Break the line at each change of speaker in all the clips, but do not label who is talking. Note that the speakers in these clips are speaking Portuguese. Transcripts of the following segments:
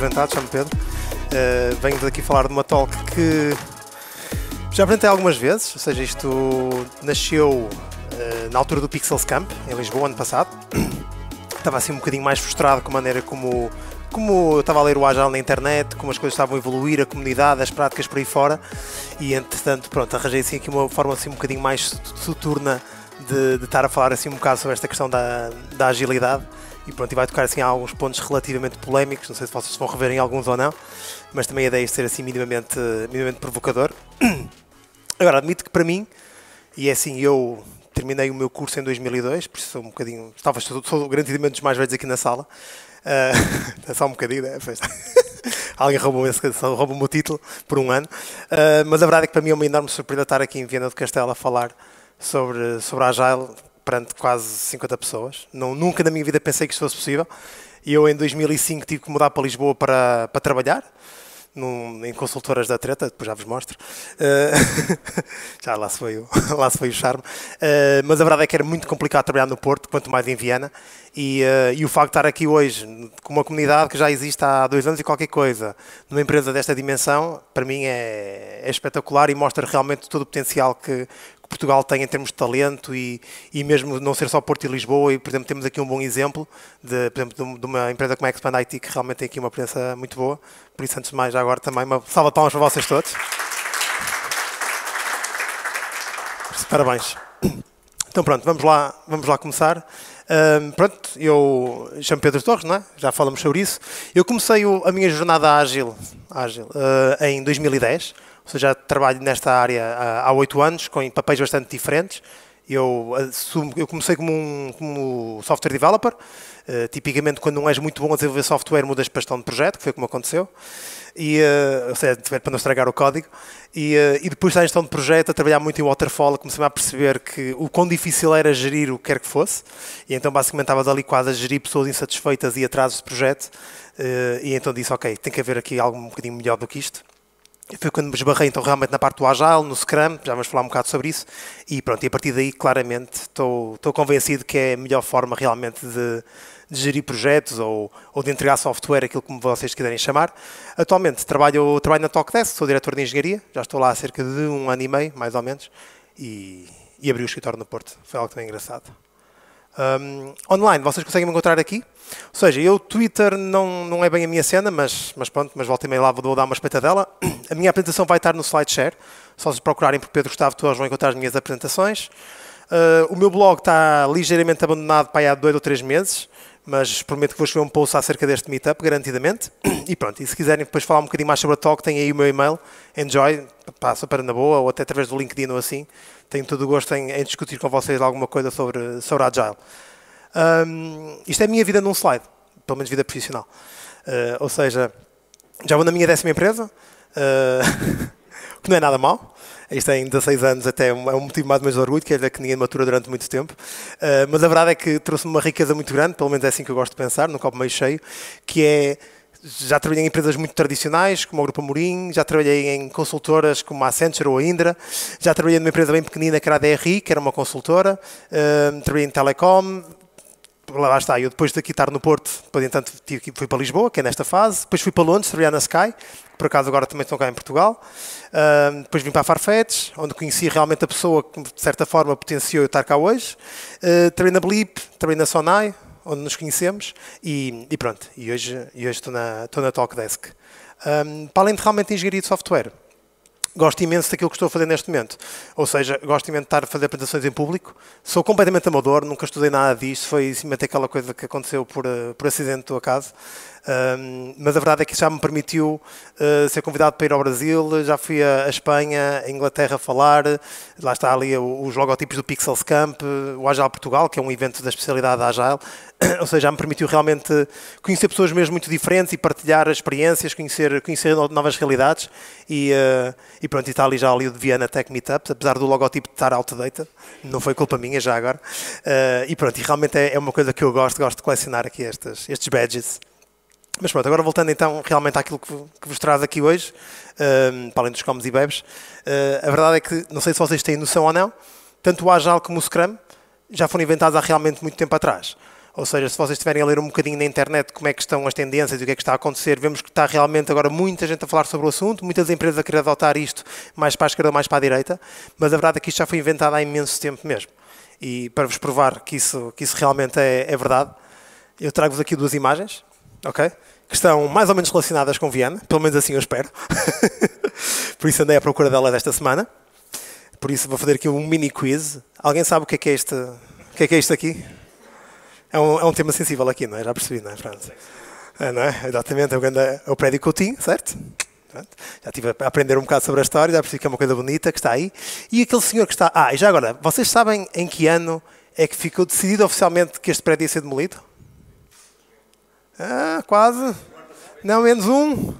Reventados, chamo Pedro. Uh, venho daqui falar de uma talk que já apresentei algumas vezes, ou seja, isto nasceu uh, na altura do Pixels Camp, em Lisboa, ano passado. estava assim um bocadinho mais frustrado com a maneira como, como eu estava a ler o Agile na internet, como as coisas estavam a evoluir, a comunidade, as práticas por aí fora. E entretanto, pronto, arranjei assim aqui uma forma assim um bocadinho mais soturna de, de estar a falar assim um bocado sobre esta questão da, da agilidade e pronto, e vai tocar assim alguns pontos relativamente polémicos, não sei se vocês vão rever em alguns ou não, mas também a ideia é de ser assim minimamente, minimamente provocador. Agora, admito que para mim, e é assim, eu terminei o meu curso em 2002, por isso sou um bocadinho, estava, sou, sou garantidamente dos mais velhos aqui na sala, uh, só um bocadinho, né? alguém roubou, roubou -me o título por um ano, uh, mas a verdade é que para mim é uma enorme surpresa estar aqui em Viena do Castelo a falar sobre, sobre a Agile, perante quase 50 pessoas. Não, nunca na minha vida pensei que isso fosse possível. E eu, em 2005, tive que mudar para Lisboa para, para trabalhar. Num, em consultoras da treta, depois já vos mostro. Uh, já lá se foi o, lá se foi o charme. Uh, mas a verdade é que era muito complicado trabalhar no Porto, quanto mais em Viena. E, uh, e, o facto de estar aqui hoje, com uma comunidade que já existe há dois anos e qualquer coisa, numa empresa desta dimensão, para mim é, é espetacular e mostra realmente todo o potencial que, Portugal tem em termos de talento e, e mesmo não ser só Porto e Lisboa, e por exemplo temos aqui um bom exemplo de, por exemplo, de uma empresa como a Expand IT que realmente tem aqui uma presença muito boa, por isso antes de mais agora também uma salva de palmas para vocês todos. Parabéns. Então pronto, vamos lá, vamos lá começar. Um, pronto, eu chamo Pedro Torres, não é? já falamos sobre isso. Eu comecei o, a minha jornada ágil, ágil uh, em 2010, ou seja, trabalho nesta área ah, há oito anos, com papéis bastante diferentes. Eu, assumo, ah, eu comecei como, um, como software developer, uh, tipicamente quando não és muito bom a desenvolver software mudas para gestão de projeto, que foi como aconteceu, e, uh, ou seja, para não estragar o código, e, uh, e depois da gestão de projeto, a trabalhar muito em waterfall, comecei a perceber que o quão difícil era gerir o que quer que fosse, e então basicamente estavas ali quase a gerir pessoas insatisfeitas e atrasos de projeto, e então disse, ok, tem que haver aqui algo um bocadinho melhor do que isto, foi quando me esbarrei então realmente na parte do Agile, no Scrum, já vamos falar um bocado sobre isso, e pronto, e a partir daí claramente estou, convencido que é a melhor forma realmente de, de gerir projetos ou, ou, de entregar software, aquilo como vocês quiserem chamar. Atualmente trabalho, trabalho na Talkdesk, sou diretor de engenharia, já estou lá há cerca de um ano e meio, mais ou menos, e, e abri o escritório no Porto, foi algo também engraçado. Um, online, vocês conseguem me encontrar aqui? Ou seja, eu, Twitter, não, não é bem a minha cena, mas, mas pronto, mas volta e meia lá vou dar uma espetadela. A minha apresentação vai estar no SlideShare. Só se procurarem por Pedro Gustavo Torres vão encontrar as minhas apresentações. Uh, o meu blog está ligeiramente abandonado para aí há dois ou três meses, mas prometo que vou escrever um post acerca deste meetup, garantidamente. E pronto, e se quiserem depois falar um bocadinho mais sobre a talk, tem aí o meu e-mail, enjoy, passa para na boa, ou até através do LinkedIn ou assim, tenho todo o gosto em, em, discutir com vocês alguma coisa sobre, sobre Agile. Um, isto é a minha vida num slide, pelo menos vida profissional. Uh, ou seja, já vou na minha décima empresa, uh, que não é nada mal. Isto em 16 anos, até é um é motivo mais ou menos de orgulho, que é que ninguém matura durante muito tempo. Uh, mas a verdade é que trouxe-me uma riqueza muito grande, pelo menos é assim que eu gosto de pensar, num copo meio cheio, que é já trabalhei em empresas muito tradicionais, como o Grupo Amorim, já trabalhei em consultoras como a Accenture ou a Indra, já trabalhei numa empresa bem pequenina que era a DRI, que era uma consultora, uh, trabalhei em telecom, lá está, eu depois de aqui estar no Porto, por entanto fui para Lisboa, que é nesta fase, depois fui para Londres, trabalhei na Sky, que por acaso agora também estão cá em Portugal, uh, depois vim para a Farfetch, onde conheci realmente a pessoa que de certa forma potenciou eu estar cá hoje, uh, trabalhei na Blip, trabalhei na Sonai, onde nos conhecemos e, e pronto, e hoje, e hoje estou, na, estou na Talkdesk. Um, para além de realmente de software, gosto imenso daquilo que estou a fazer neste momento. Ou seja, gosto imenso de estar a fazer apresentações em público. Sou completamente amador, nunca estudei nada disto, foi simplesmente aquela coisa que aconteceu por, eh, por acidente do acaso mas a verdade é que já me permitiu eh, ser convidado para ir ao Brasil, já fui à Espanha, a Inglaterra falar, lá está ali os logotipos do Pixels Camp, o Agile Portugal, que é um evento da especialidade Agile, ou seja, já me permitiu realmente conhecer pessoas mesmo muito diferentes e partilhar experiências, conhecer, conhecer novas realidades e, eh, e pronto, e está ali já ali o de Viana Tech Meetups, apesar do logotipo estar outdated, não foi culpa minha já agora, eh, e pronto, e realmente é, é, uma coisa que eu gosto, gosto de colecionar aqui estes, estes badges. Mas pronto, agora voltando então realmente àquilo que, que vos traz aqui hoje, um, ehm, para além dos comes e bebes, uh, a verdade é que, não sei se vocês têm noção ou não, tanto o Agile como o Scrum já foram inventados há realmente muito tempo atrás. Ou seja, se vocês estiverem a ler um bocadinho na internet como é que estão as tendências e o que é que está a acontecer, vemos que está realmente agora muita gente a falar sobre o assunto, muitas empresas a querer adotar isto mais para a esquerda ou mais para a direita, mas a verdade é que isto já foi inventado há imenso tempo mesmo. E para vos provar que isso, que isso realmente é, é verdade, eu trago-vos aqui duas imagens ok? Que estão mais ou menos relacionadas com Viana, pelo menos assim eu espero. Por isso andei à procura delas esta semana. Por isso vou fazer aqui um mini quiz. Alguém sabe o que é que é este? O que é que é isto aqui? É um, é um tema sensível aqui, não é? Já percebi, não é, França? É, não é? Exatamente, é o, é o prédio Coutinho, certo? Já estive a aprender um bocado sobre a história, já percebi que é uma coisa bonita que está aí. E aquele senhor que está. Ah, e já agora, vocês sabem em que ano é que ficou decidido oficialmente que este prédio ia ser demolido? Ah, quase. Não, menos um.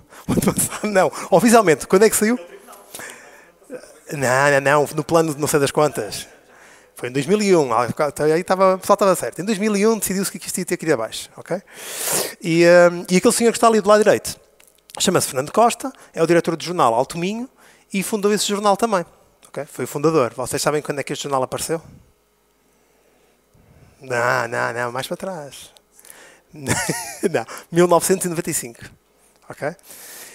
Não, oficialmente, quando é que saiu? Não, não, não, no plano de não sei das quantas. Foi em 2001, ah, aí estava, o pessoal estava certo. Em 2001 decidiu-se que isto ia ter que ir abaixo, ok? E, um, e aquele senhor que está ali do lado direito chama-se Fernando Costa, é o diretor do jornal Alto Minho e fundou esse jornal também, ok? Foi o fundador. Vocês sabem quando é que este jornal apareceu? Não, não, não, mais para trás. não, 1995. Ok?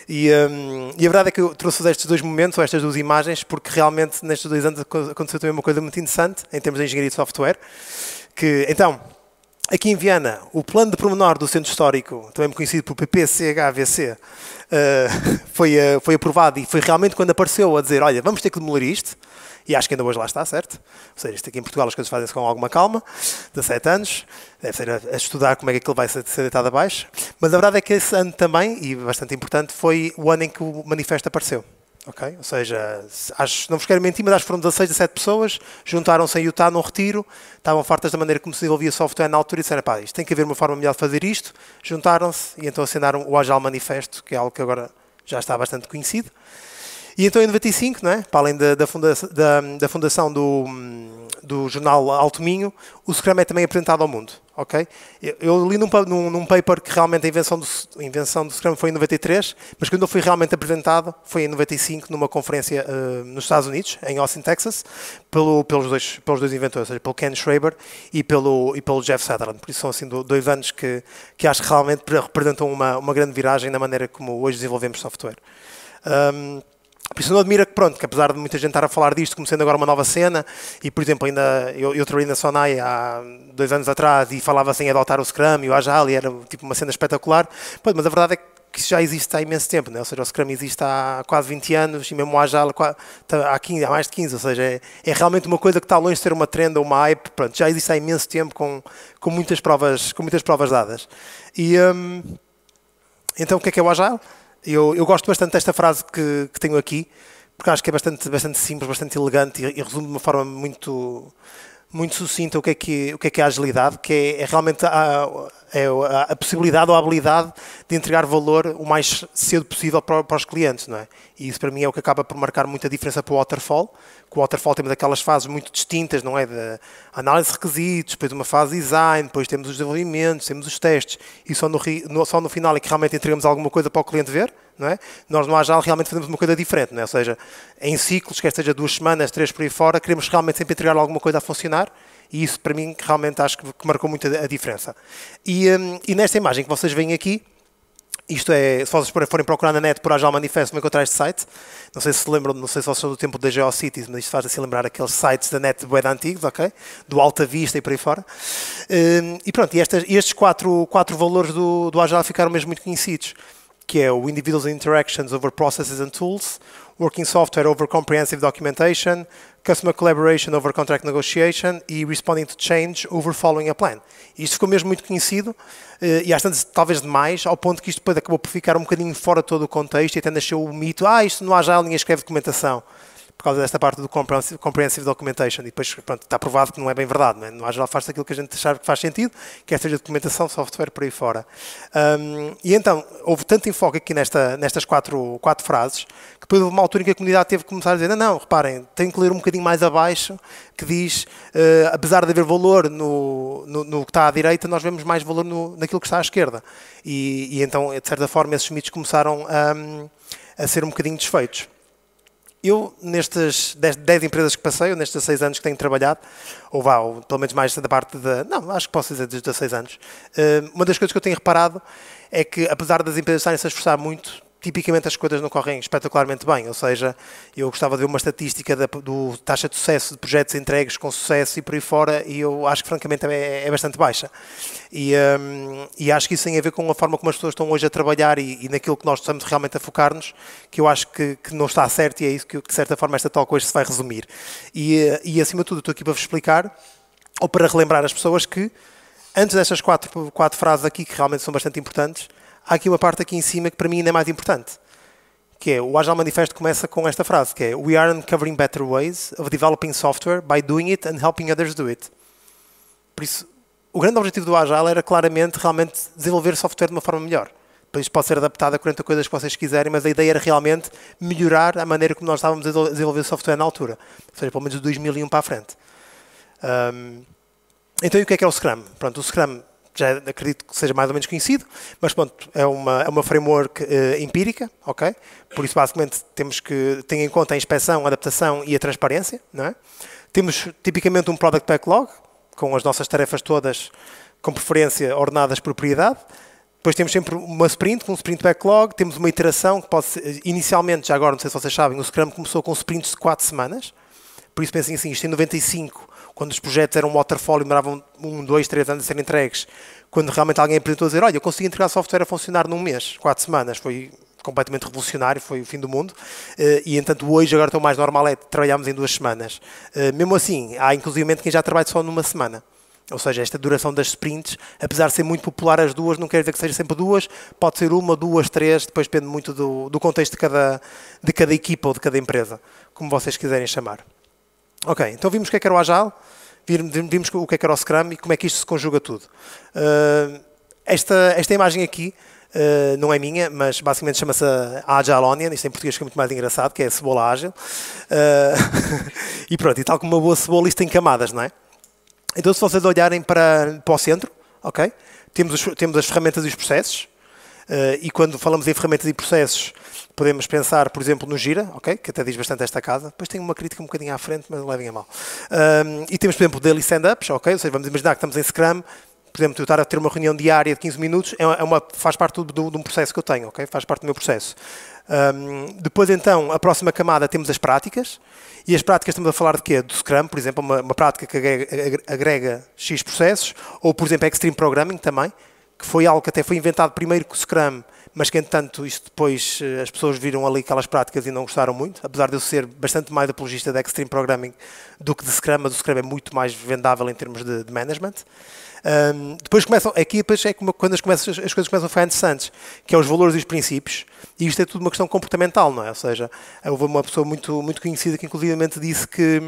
E, um, e, a verdade é que eu trouxe estes dois momentos, ou estas duas imagens, porque realmente nestes dois anos aconteceu também uma coisa muito interessante em termos de engenharia de software. Que, então, aqui em Viana, o plano de promenor do Centro Histórico, também conhecido por PPCHVC, uh, eh, foi, uh, foi aprovado e foi realmente quando apareceu a dizer: olha, vamos ter que demolir isto. E acho que ainda hoje lá está, certo? Ou seja, isto aqui em Portugal as coisas fazem-se com alguma calma, 17 anos, deve ser a, a estudar como é que aquilo vai ser, ser deitado abaixo. Mas a verdade é que esse ano também, e bastante importante, foi o ano em que o manifesto apareceu. Okay? Ou seja, acho, não vos quero mentir, mas acho que foram 16, 17 pessoas, juntaram-se em Utah num retiro, estavam fartas da maneira como se desenvolvia software na altura e disseram, pá, isto tem que haver uma forma melhor de fazer isto, juntaram-se e então assinaram o Agile Manifesto, que é algo que agora já está bastante conhecido. E então em 95, não é? para além da, da, funda da, da fundação do, do jornal Alto Minho, o Scrum é também apresentado ao mundo. Okay? Eu, eu li num, num, num, paper que realmente a invenção, do, a invenção do Scrum foi em 93, mas quando ele foi realmente apresentado foi em 95, numa conferência uh, nos Estados Unidos, em Austin, Texas, pelo, pelos, dois, pelos dois inventores, seja, pelo Ken Schreiber e pelo, e pelo Jeff Sutherland. Por isso são assim, dois anos que, que acho que realmente representam uma, uma grande viragem na maneira como hoje desenvolvemos software. Um, por isso não admira que, pronto, que apesar de muita gente estar a falar disto, começando agora uma nova cena, e por exemplo, ainda eu, eu trabalhei na Sonai há dois anos atrás e falava assim, em adotar o Scrum e o Agile, e era tipo uma cena espetacular, mas a verdade é que que isso já existe há imenso tempo, né? ou seja, o Scrum existe há quase 20 anos e mesmo o Agile tá, há, 15, há mais de 15, ou seja, é, é, realmente uma coisa que está longe de ser uma trend ou uma hype, pronto, já existe há imenso tempo com, com, muitas, provas, com muitas provas dadas. E, hum, então o que é que é o Agile? Eu, eu gosto bastante desta frase que, que, tenho aqui, porque acho que é bastante, bastante simples, bastante elegante e, e resume de uma forma muito, muito sucinta o que é que, o que, é, que é a agilidade, que é, é realmente a, é a, a possibilidade ou a habilidade de entregar valor o mais cedo possível para, para, os clientes, não é? E isso para mim é o que acaba por marcar muita diferença para o waterfall, que o waterfall temos aquelas fases muito distintas, não é? De análise de requisitos, depois uma fase design, depois temos os desenvolvimentos, temos os testes, e só no, no, só no final é que realmente entregamos alguma coisa para o cliente ver, não é? Nós no Agile realmente fazemos uma coisa diferente, não é? Ou seja, em ciclos, quer seja duas semanas, três por aí fora, queremos realmente sempre entregar alguma coisa a funcionar, e isso, para mim, realmente acho que, marcou muito a, diferença. E, um, e nesta imagem que vocês veem aqui, isto é, se vocês forem procurar na net por Agile Manifesto, vão encontrar este site. Não sei se se lembram, não sei se vocês são do tempo da GeoCities, mas isto faz assim lembrar aqueles sites da net web antigos, ok? Do Alta Vista e por aí fora. Hum, e pronto, e estas, estes quatro, quatro valores do, do Agile ficaram mesmo muito conhecidos, que é o Individuals and Interactions over Processes and Tools, Working Software over Comprehensive Documentation, Customer Collaboration over Contract Negotiation e Responding to Change over Following a Plan. Isto ficou mesmo muito conhecido eh, e às tantas talvez demais, ao ponto que isto depois acabou por ficar um bocadinho fora de todo o contexto e até nasceu o mito, ah, isto não há já, ninguém escreve documentação por causa desta parte do comprehensive, comprehensive documentation e depois pronto, está provado que não é bem verdade, não é? há geral faz aquilo que a gente achar que faz sentido, quer seja documentação, software, por aí fora. Um, e então, houve tanto enfoque aqui nesta, nestas quatro, quatro frases, que depois houve uma altura em que a comunidade teve que começar a dizer, não, não, reparem, tenho que ler um bocadinho mais abaixo, que diz, uh, apesar de haver valor no, no, no, que está à direita, nós vemos mais valor no, naquilo que está à esquerda. E, e então, de certa forma, esses mitos começaram a, a ser um bocadinho desfeitos. Eu, nestas 10, empresas que passei, ou nestes 16 anos que tenho trabalhado, ou vá, ou pelo menos mais da parte da. Não, acho que posso dizer dos 16 anos. Eh, uma das coisas que eu tenho reparado é que, apesar das empresas estarem-se a esforçar muito tipicamente as coisas não correm espetacularmente bem. Ou seja, eu gostava de ver uma estatística da do taxa de sucesso de projetos entregues com sucesso e por aí fora, e eu acho que francamente é, é bastante baixa. E, um, e, acho que isso tem a ver com a forma como as pessoas estão hoje a trabalhar e, e naquilo que nós estamos realmente a focar-nos, que eu acho que, que, não está certo e é isso que, de certa forma, esta talk hoje se vai resumir. E, e acima de tudo, estou aqui para vos explicar ou para relembrar as pessoas que, antes destas quatro, quatro frases aqui, que realmente são bastante importantes, há aqui uma parte aqui em cima que para mim ainda é mais importante, que é o Agile Manifesto começa com esta frase, que é We are uncovering better ways of developing software by doing it and helping others do it. Por isso, o grande objetivo do Agile era claramente realmente desenvolver software de uma forma melhor. Depois isto pode ser adaptado a 40 coisas que vocês quiserem, mas a ideia era realmente melhorar a maneira como nós estávamos a desenvolver software na altura. Ou seja, pelo menos de 2001 para a frente. Um, então, e o que é que é o Scrum? Pronto, o Scrum já acredito que seja mais ou menos conhecido, mas pronto, é uma, é uma framework uh, empírica, ok? Por isso, basicamente, temos que ter em conta a inspeção, a adaptação e a transparência, não é? Temos, tipicamente, um product backlog, com as nossas tarefas todas, com preferência, ordenadas por prioridade. Depois temos sempre uma sprint, com um sprint backlog, temos uma iteração que pode ser, inicialmente, já agora, não sei se vocês sabem, o Scrum começou com sprints de 4 semanas, por isso pensem assim, isto em 95 quando os projetos eram waterfall e demoravam um, dois, três anos a serem entregues, quando realmente alguém apresentou a dizer, olha, eu consegui entregar software a funcionar num mês, quatro semanas, foi completamente revolucionário, foi o fim do mundo, eh, e entanto hoje agora estou mais normal, é trabalharmos em duas semanas. Eh, mesmo assim, há inclusive quem já trabalha só numa semana. Ou seja, esta duração das sprints, apesar de ser muito popular as duas, não quer dizer que seja sempre duas, pode ser uma, duas, três, depois depende muito do, do contexto de cada, de cada equipa ou de cada empresa, como vocês quiserem chamar. Ok, então vimos o que é que era o Agile, vimos o que é que era o Scrum e como é que isto se conjuga tudo. Uh, esta, esta imagem aqui uh, não é minha, mas basicamente chama-se Agile Onion, isto em português que é muito mais engraçado, que é cebola ágil. Uh, e pronto, e tal como uma boa cebola, isto tem camadas, não é? Então se vocês olharem para, para o centro, ok? Temos, os, temos as ferramentas e os processos. e quando falamos em ferramentas e processos, Podemos pensar, por exemplo, no Gira, okay? que até diz bastante esta casa. Depois tenho uma crítica um bocadinho à frente, mas não levem a mal. Um, e temos, por exemplo, daily stand-ups, okay? ou seja, vamos imaginar que estamos em Scrum, podemos estar a ter uma reunião diária de 15 minutos, é, é uma, faz parte de um processo que eu tenho, okay? faz parte do meu processo. Um, depois, então, a próxima camada temos as práticas. E as práticas estamos a falar de quê? Do Scrum, por exemplo, uma, uma prática que agrega, agrega X processos. Ou, por exemplo, Extreme Programming também, que foi algo que até foi inventado primeiro com o Scrum mas que entretanto isto depois eh, as pessoas viram ali aquelas práticas e não gostaram muito, apesar de eu ser bastante mais apologista de Extreme Programming do que de Scrum, mas o Scrum é muito mais vendável em termos de, de management. Um, depois começam, aqui depois é quando as, começas, as, coisas começam a ficar interessantes, que é os valores e os princípios, e isto é tudo uma questão comportamental, não é? Ou seja, houve uma pessoa muito, muito conhecida que inclusivamente disse que,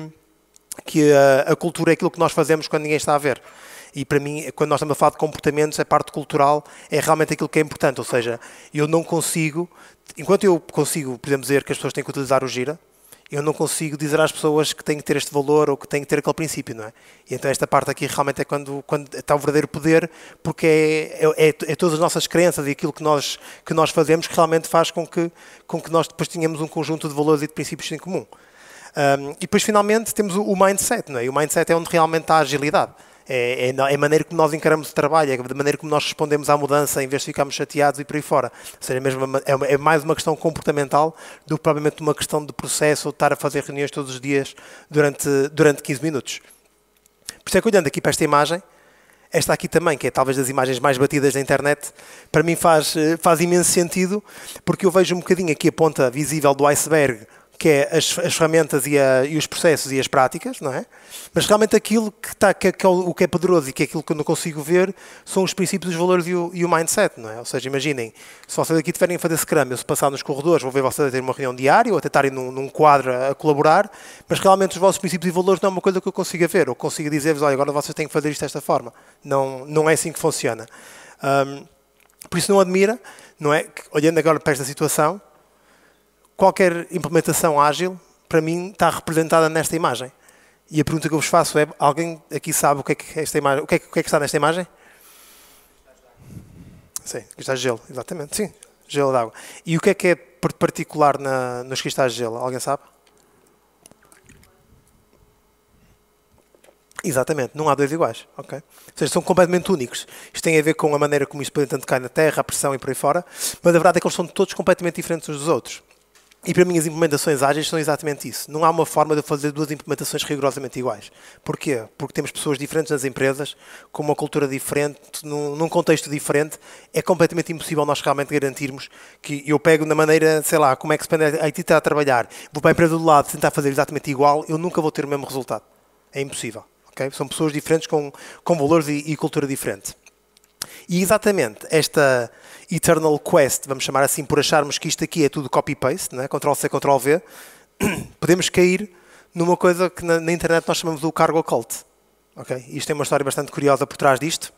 que a, a cultura é aquilo que nós fazemos quando ninguém está a ver. E para mim, quando nós estamos a falar de comportamentos, a parte cultural é realmente aquilo que é importante. Ou seja, eu não consigo, enquanto eu consigo, por exemplo, dizer que as pessoas têm que utilizar o gira, eu não consigo dizer às pessoas que têm que ter este valor ou que têm que ter aquele princípio, não é? E então esta parte aqui realmente é quando, quando está o verdadeiro poder, porque é, é, é, é todas as nossas crenças e aquilo que nós, que nós fazemos que realmente faz com que, com que nós depois tenhamos um conjunto de valores e de princípios em comum. Um, e depois finalmente temos o, o mindset, não é? E o mindset é onde realmente está a agilidade é, é, é, a maneira como nós encaramos o trabalho, é a maneira como nós respondemos à mudança em vez de ficarmos chateados e por aí fora. Ou seja, é mesmo, é, uma, é mais uma questão comportamental do que provavelmente uma questão de processo ou de estar a fazer reuniões todos os dias durante, durante 15 minutos. Por isso é que olhando aqui para esta imagem, esta aqui também, que é talvez das imagens mais batidas da internet, para mim faz, eh, faz imenso sentido, porque eu vejo um bocadinho aqui a ponta visível do iceberg que é as, as ferramentas e, a, e, os processos e as práticas, não é? Mas realmente aquilo que, está, que, é, que é o, que é poderoso e que é aquilo que eu não consigo ver são os princípios, os valores e o, e o mindset, não é? Ou seja, imaginem, se vocês aqui tiverem a fazer Scrum, eu se passar nos corredores vou ver vocês a ter uma reunião diária ou até estarem num, num quadro a colaborar, mas realmente os vossos princípios e valores não é uma coisa que eu consiga ver ou consiga dizer-vos, olha, agora vocês têm que fazer isto desta forma. Não, não é assim que funciona. Um, por isso não admira, não é? Que, olhando agora para esta situação, qualquer implementação ágil, para mim, está representada nesta imagem. E a pergunta que eu vos faço é: alguém aqui sabe o que é que, esta imagem, o que, é o que, é que está nesta imagem? Sim, cristais de gelo, exatamente. Sim, gelo d'água. E o que é que é particular na, nos cristais de gelo? Alguém sabe? Exatamente, não há dois iguais. Okay? Ou seja, são completamente únicos. Isto tem a ver com a maneira como isto, portanto, cai na Terra, a pressão e por aí fora, mas a verdade é que eles são todos completamente diferentes uns dos outros. E para mim as implementações ágeis são exatamente isso. Não há uma forma de fazer duas implementações rigorosamente iguais. Porquê? Porque temos pessoas diferentes nas empresas, com uma cultura diferente, num, num contexto diferente. É completamente impossível nós realmente garantirmos que eu pego na maneira, sei lá, como é que se a IT está a trabalhar, vou para a empresa do lado tentar fazer exatamente igual, eu nunca vou ter o mesmo resultado. É impossível. Okay? São pessoas diferentes com, com valores e, e cultura diferente. E exatamente esta Eternal Quest, vamos chamar assim, por acharmos que isto aqui é tudo copy-paste, né? Ctrl-C, Ctrl-V, podemos cair numa coisa que na, na, internet nós chamamos do cargo cult. Okay? Isto tem uma história bastante curiosa por trás disto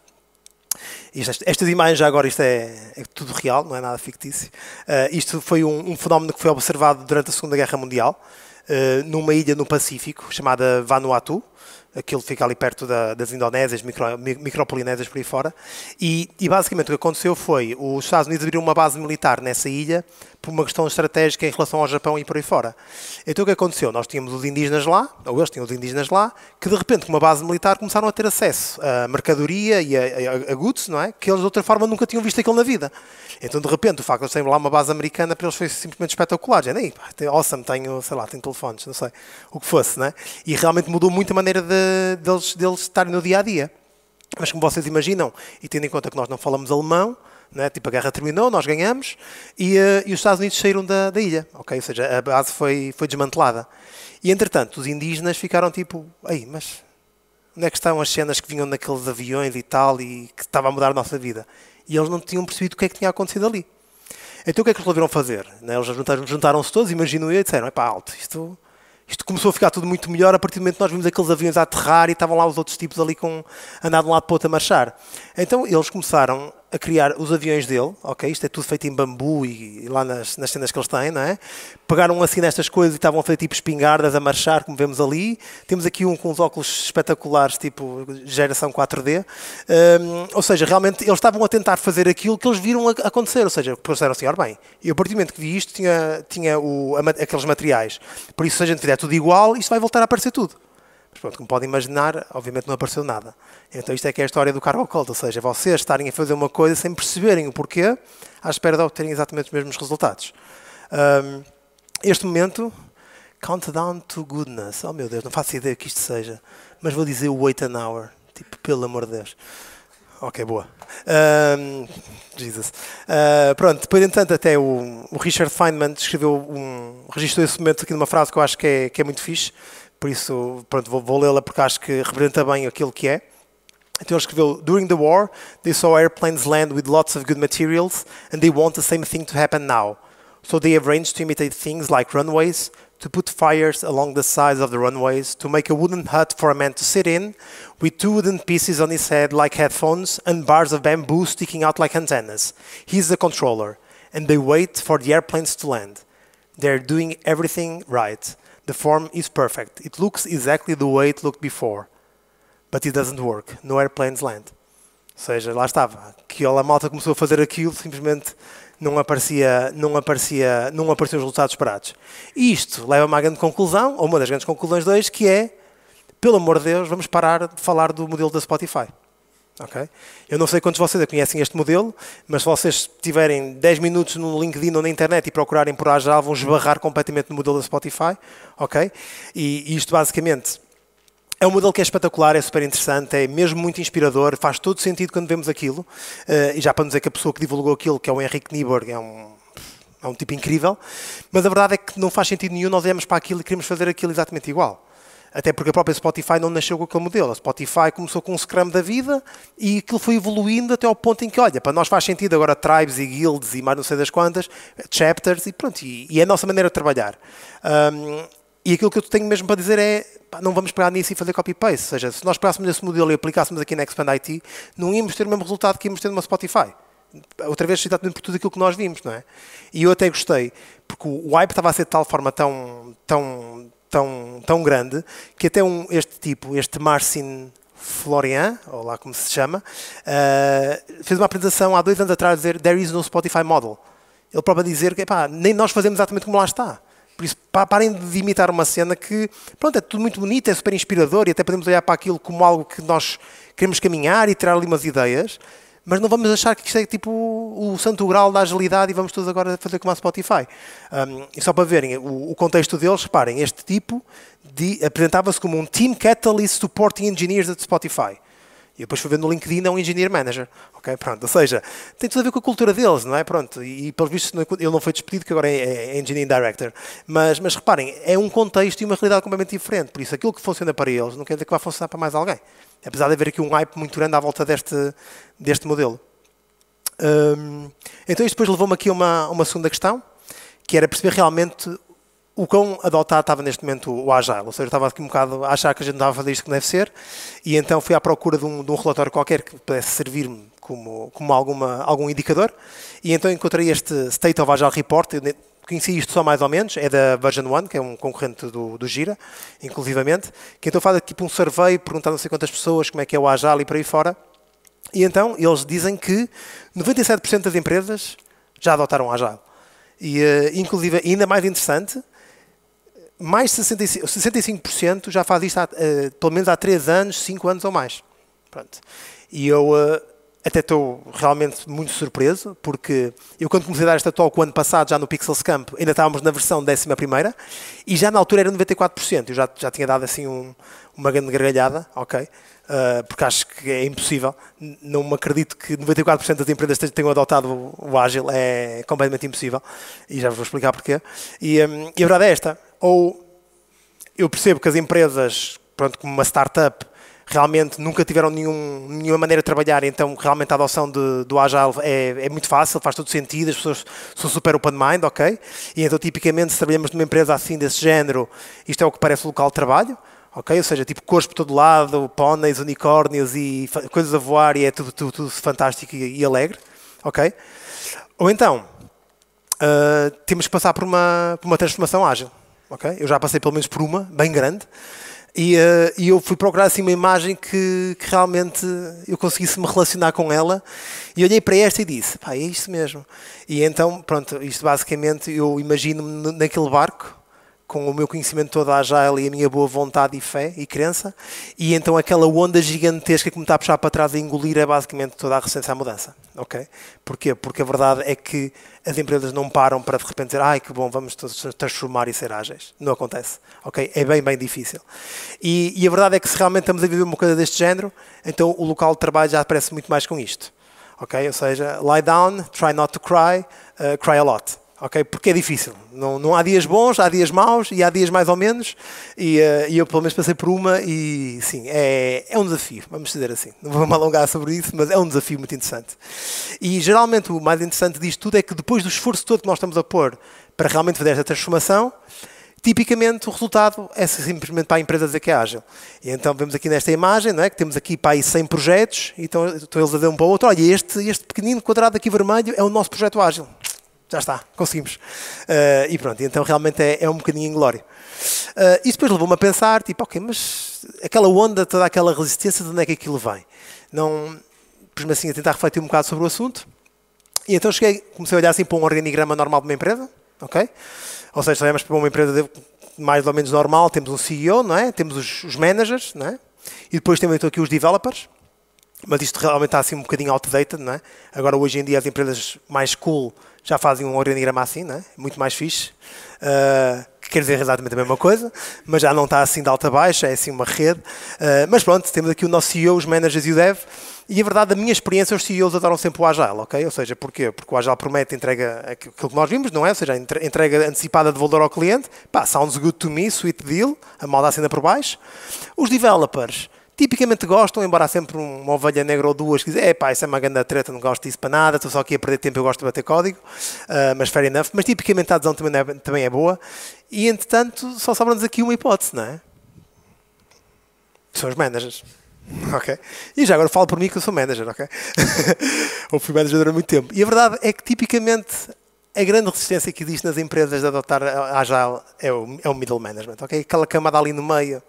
estas imagens, já agora, isto é, é, tudo real, não é nada fictício. Uh, isto foi um, um, fenómeno que foi observado durante a Segunda Guerra Mundial, uh, numa ilha no Pacífico chamada Vanuatu. Aquilo fica ali perto da, das Indonésias, micro, micropolinésias por aí fora. E, e basicamente o que aconteceu foi os Estados Unidos abriram uma base militar nessa ilha por uma questão estratégica em relação ao Japão e por aí fora. Então o que aconteceu? Nós tínhamos os indígenas lá, ou eles tinham os indígenas lá, que de repente, com uma base militar, começaram a ter acesso a mercadoria e a, a, a goods, é? não é? Que eles de outra forma nunca tinham visto aquilo na vida. Então, de repente, o facto de eles terem lá uma base americana para eles foi simplesmente espetacular. Já é, nem, pá, awesome, tenho, sei lá, tenho telefones, não sei, o que fosse, não é? E realmente mudou muito a maneira de, deles, deles estarem no dia a dia. Mas como vocês imaginam, e tendo em conta que nós não falamos alemão, né? tipo a guerra terminou, nós ganhamos, e, uh, e os Estados Unidos saíram da, da, ilha, ok? Ou seja, a base foi, foi desmantelada. E entretanto, os indígenas ficaram tipo, aí, mas onde é que estavam as cenas que vinham naqueles aviões e tal e que estava a mudar a nossa vida. E eles não tinham percebido o que é que tinha acontecido ali. Então o que é que eles resolveram fazer? Né, eles juntaram-se todos, imagino eu, e disseram: é pá, alto, isto, isto começou a ficar tudo muito melhor a partir do momento que nós vimos aqueles aviões a aterrar e estavam lá os outros tipos ali com andar de um lado para o outro a marchar. Então eles começaram a criar os aviões dele, ok? Isto é tudo feito em bambu e, e lá nas, nas, cenas que eles têm, não é? Pegaram assim nestas coisas e estavam a fazer tipo espingardas a marchar, como vemos ali. Temos aqui um com os óculos espetaculares, tipo geração 4D. Um, ou seja, realmente eles estavam a tentar fazer aquilo que eles viram acontecer, ou seja, pensaram assim, bem, E a partir do momento que vi isto tinha, tinha o, a, aqueles materiais. Por isso, se a gente fizer tudo igual, isto vai voltar a aparecer tudo. Mas pronto, como podem imaginar, obviamente não apareceu nada. Então isto é que é a história do cargo oculto, ou seja, vocês estarem a fazer uma coisa sem perceberem o porquê, à espera de obterem exatamente os mesmos resultados. Um, este momento, Countdown to Goodness. Oh meu Deus, não faço ideia que isto seja, mas vou dizer Wait an Hour, tipo, pelo amor de Deus. Ok, boa. Um, Jesus. Uh, pronto, depois, entanto até o, o Richard Feynman escreveu um, registrou esse momento aqui numa frase que eu acho que é, que é muito fixe, por isso pronto, vou, vou lê-la porque acho que representa bem aquilo que é. Então ele escreveu: During the war, they saw airplanes land with lots of good materials and they want the same thing to happen now. So they arranged to imitate things like runways, to put fires along the sides of the runways, to make a wooden hut for a man to sit in, with two wooden pieces on his head like headphones and bars of bamboo sticking out like antennas. He's the controller, and they wait for the airplanes to land. They're doing everything right. The form is perfect. It looks exactly the way it looked before. But it doesn't work. No airplanes land. Ou seja, lá estava. Que a malta começou a fazer aquilo, simplesmente não aparecia, não aparecia, não apareciam os resultados esperados. E isto leva-me à grande conclusão, ou uma das grandes conclusões de hoje, que é, pelo amor de Deus, vamos parar de falar do modelo da Spotify. Okay? Eu não sei quantos de vocês conhecem este modelo, mas se vocês tiverem 10 minutos no LinkedIn ou na internet e procurarem por AJA, vão esbarrar completamente no modelo da Spotify. Okay? E, e isto basicamente é um modelo que é espetacular, é super interessante, é mesmo muito inspirador, faz todo sentido quando vemos aquilo. Uh, e já para dizer que a pessoa que divulgou aquilo, que é o Henrique Nieborg, é um, é um tipo incrível, mas a verdade é que não faz sentido nenhum nós olhamos para aquilo e queremos fazer aquilo exatamente igual. Até porque a própria Spotify não nasceu com aquele modelo. A Spotify começou com um Scrum da vida e aquilo foi evoluindo até ao ponto em que, olha, para nós faz sentido agora tribes e guilds e mais não sei das quantas, chapters e pronto, e, e é a nossa maneira de trabalhar. Um, e aquilo que eu tenho mesmo para dizer é, pá, não vamos pegar nisso e fazer copy-paste. Ou seja, se nós pegássemos esse modelo e aplicássemos aqui na Expand IT, não íamos ter o mesmo resultado que íamos ter numa Spotify outra vez exatamente por tudo aquilo que nós vimos, não é? E eu até gostei, porque o hype estava a ser de tal forma tão, tão, tão, tão grande que até um, este tipo, este Marcin Florian, ou lá como se chama, uh, fez uma apresentação há dois anos atrás a dizer There is no Spotify model. Ele próprio a dizer que epá, nem nós fazemos exatamente como lá está. Por isso, pá, parem de imitar uma cena que, pronto, é tudo muito bonito, é super inspirador e até podemos olhar para aquilo como algo que nós queremos caminhar e tirar ali umas ideias, mas não vamos achar que isto é tipo o santo grau da agilidade e vamos todos agora fazer como a Spotify. Um, e só para verem o, o contexto deles, reparem, este tipo de, apresentava-se como um Team Catalyst Supporting Engineers da Spotify. E depois foi ver no LinkedIn é um engineer manager. Ok, pronto. Ou seja, tem tudo a ver com a cultura deles, não é? Pronto. E, e visto é ele não foi despedido, que agora é, é, é engineering director. Mas, mas reparem, é um contexto e uma realidade completamente diferente. Por isso, aquilo que funciona para eles não quer dizer que vá funcionar para mais alguém apesar de haver aqui um hype muito grande à volta deste, deste modelo. Um, então isto depois levou-me aqui a uma, uma segunda questão, que era perceber realmente o quão adotado estava neste momento o Agile. Ou seja, eu estava aqui um bocado a achar que a gente não estava a fazer isto que deve ser, e então fui à procura de um, de um relatório qualquer que pudesse servir-me como, como alguma, algum indicador, e então encontrei este State of Agile Report, conheci isto só mais ou menos, é da Virgin One, que é um concorrente do, do Gira, inclusivamente, que então faz tipo um survey, perguntando não sei quantas pessoas como é que é o Agile e por aí fora. E então eles dizem que 97% das empresas já adotaram Agile. E, eh, inclusive, ainda mais interessante, mais 65%, 65 já faz isto há, uh, pelo menos há 3 anos, 5 anos ou mais. Pronto. E eu uh, até estou realmente muito surpreso, porque eu quando comecei a dar esta talk o ano passado, já no Pixels Camp, ainda estávamos na versão 11 e já na altura era 94%. Eu já, já tinha dado assim um, uma grande gargalhada, ok? Uh, porque acho que é impossível. Não me acredito que 94% das empresas tenham adotado o, ágil, é completamente impossível. E já vos vou explicar porquê. E, um, e a verdade é esta: ou eu percebo que as empresas, pronto, como uma startup, realmente nunca tiveram nenhum, nenhuma maneira de trabalhar, então realmente a adoção de, do Agile é, é muito fácil, faz todo sentido, as pessoas são super open mind, ok? E então tipicamente se trabalhamos numa empresa assim desse género, isto é o que parece o local de trabalho, ok? Ou seja, tipo cores por todo lado, póneis, unicórnios e coisas a voar e é tudo, tudo, tudo fantástico e, e, alegre, ok? Ou então, uh, temos que passar por uma, por uma transformação ágil, ok? Eu já passei pelo menos por uma, bem grande, e, uh, e, eu fui procurar assim uma imagem que, que, realmente eu conseguisse me relacionar com ela e olhei para esta e disse, pá, é isto mesmo. E então, pronto, isto basicamente eu imagino-me naquele barco com o meu conhecimento todo agile e a minha boa vontade e fé e crença, e então aquela onda gigantesca que me está a puxar para trás a engolir é basicamente toda a resistência à mudança. Ok? Porquê? Porque a verdade é que as empresas não param para de repente dizer ai que bom, vamos transformar e ser ágeis. Não acontece. Ok? É bem, bem difícil. E, e a verdade é que se realmente estamos a viver uma coisa deste género, então o local de trabalho já aparece muito mais com isto. Ok? Ou seja, lie down, try not to cry, uh, cry a lot ok? Porque é difícil. Não, não há dias bons, há dias maus e há dias mais ou menos. E, uh, e eu pelo menos passei por uma e sim, é, é um desafio, vamos dizer assim. Não vou me alongar sobre isso, mas é um desafio muito interessante. E geralmente o mais interessante disto tudo é que depois do esforço todo que nós estamos a pôr para realmente fazer esta transformação, tipicamente o resultado é simplesmente para a empresa dizer que é ágil. E então vemos aqui nesta imagem, não é? que temos aqui para aí 100 projetos, então estão eles a dar um para o outro, olha, este, este pequenino quadrado aqui vermelho é o nosso projeto ágil já está, conseguimos. Uh, e pronto, então realmente é, é um bocadinho inglório. Uh, eh, e depois levou-me a pensar, tipo, ok, mas aquela onda, toda aquela resistência, de onde é que aquilo vem? Não, pus-me assim a tentar refletir um bocado sobre o assunto. E então cheguei, comecei a olhar assim para um organigrama normal de uma empresa, ok? Ou seja, olhamos para uma empresa de, mais ou menos normal, temos um CEO, não é? Temos os, os managers, não é? E depois temos então aqui os developers, mas isto realmente está assim um bocadinho outdated, não é? Agora hoje em dia as empresas mais cool já fazem um organigrama assim, não é? muito mais fixe, uh, que quer dizer exatamente a mesma coisa, mas já não está assim de alta a baixa, é assim uma rede. Uh, mas pronto, temos aqui o nosso CEO, os managers e o dev. E a verdade, da minha experiência, os CEOs adoram sempre o Agile, ok? Ou seja, porquê? Porque o Agile promete entrega aquilo que nós vimos, não é? Ou seja, entrega antecipada de valor ao cliente. Pá, sounds good to me, sweet deal, a malda acenda por baixo. Os developers tipicamente gostam, embora há sempre uma ovelha negra ou duas que dizem, é pá, isso é uma grande treta, não gosto disso para nada, estou só aqui a perder tempo, eu gosto de bater código, uh, mas fair enough. Mas tipicamente a adesão também é, também é boa e, entretanto, só sobra-nos aqui uma hipótese, não é? São os managers. Ok? E já agora falo por mim que eu sou manager, ok? Ou fui manager durante muito tempo. E a verdade é que, tipicamente, a grande resistência que existe nas empresas de adotar Agile é o, é o middle management, ok? Aquela camada ali no meio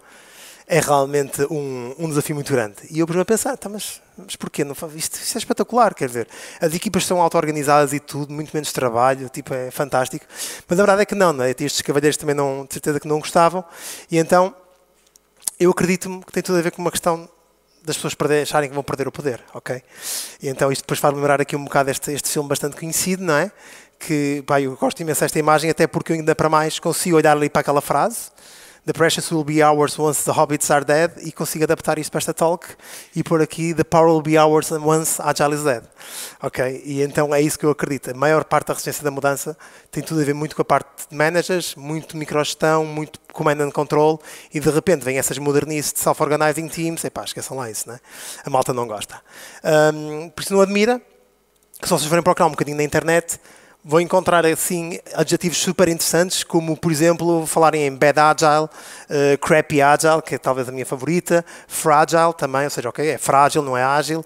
é realmente um, um desafio muito grande. E eu primeiro a pensar, tá, mas, mas porquê? Não, isto, isto é espetacular, quer dizer, as equipas são auto-organizadas e tudo, muito menos trabalho, tipo, é fantástico. Mas a verdade é que não, é estes cavalheiros também não, de certeza que não gostavam, e então eu acredito que tem tudo a ver com uma questão das pessoas perder, acharem que vão perder o poder, ok? E então isto depois faz lembrar aqui um bocado este, este filme bastante conhecido, não é? Que, pá, eu gosto imenso desta imagem, até porque eu ainda para mais consigo olhar ali para aquela frase, The Precious Will Be Ours Once the Hobbits Are Dead e consigo adaptar isto para esta talk e pôr aqui The Power Will Be Ours Once Agile is Dead. Ok? E então é isso que eu acredito. A maior parte da resistência da mudança tem tudo a ver muito com a parte de managers, muito microgestão, muito command and control e de repente vêm essas modernices de self-organizing teams. Epá, esqueçam lá isso, né? A malta não gosta. Um, por isso não admira que só se forem procurar um bocadinho na internet vou encontrar assim adjetivos super interessantes, como por exemplo falarem em bad agile, uh, crappy agile, que é talvez a minha favorita, fragile também, ou seja, ok, é frágil, não é ágil,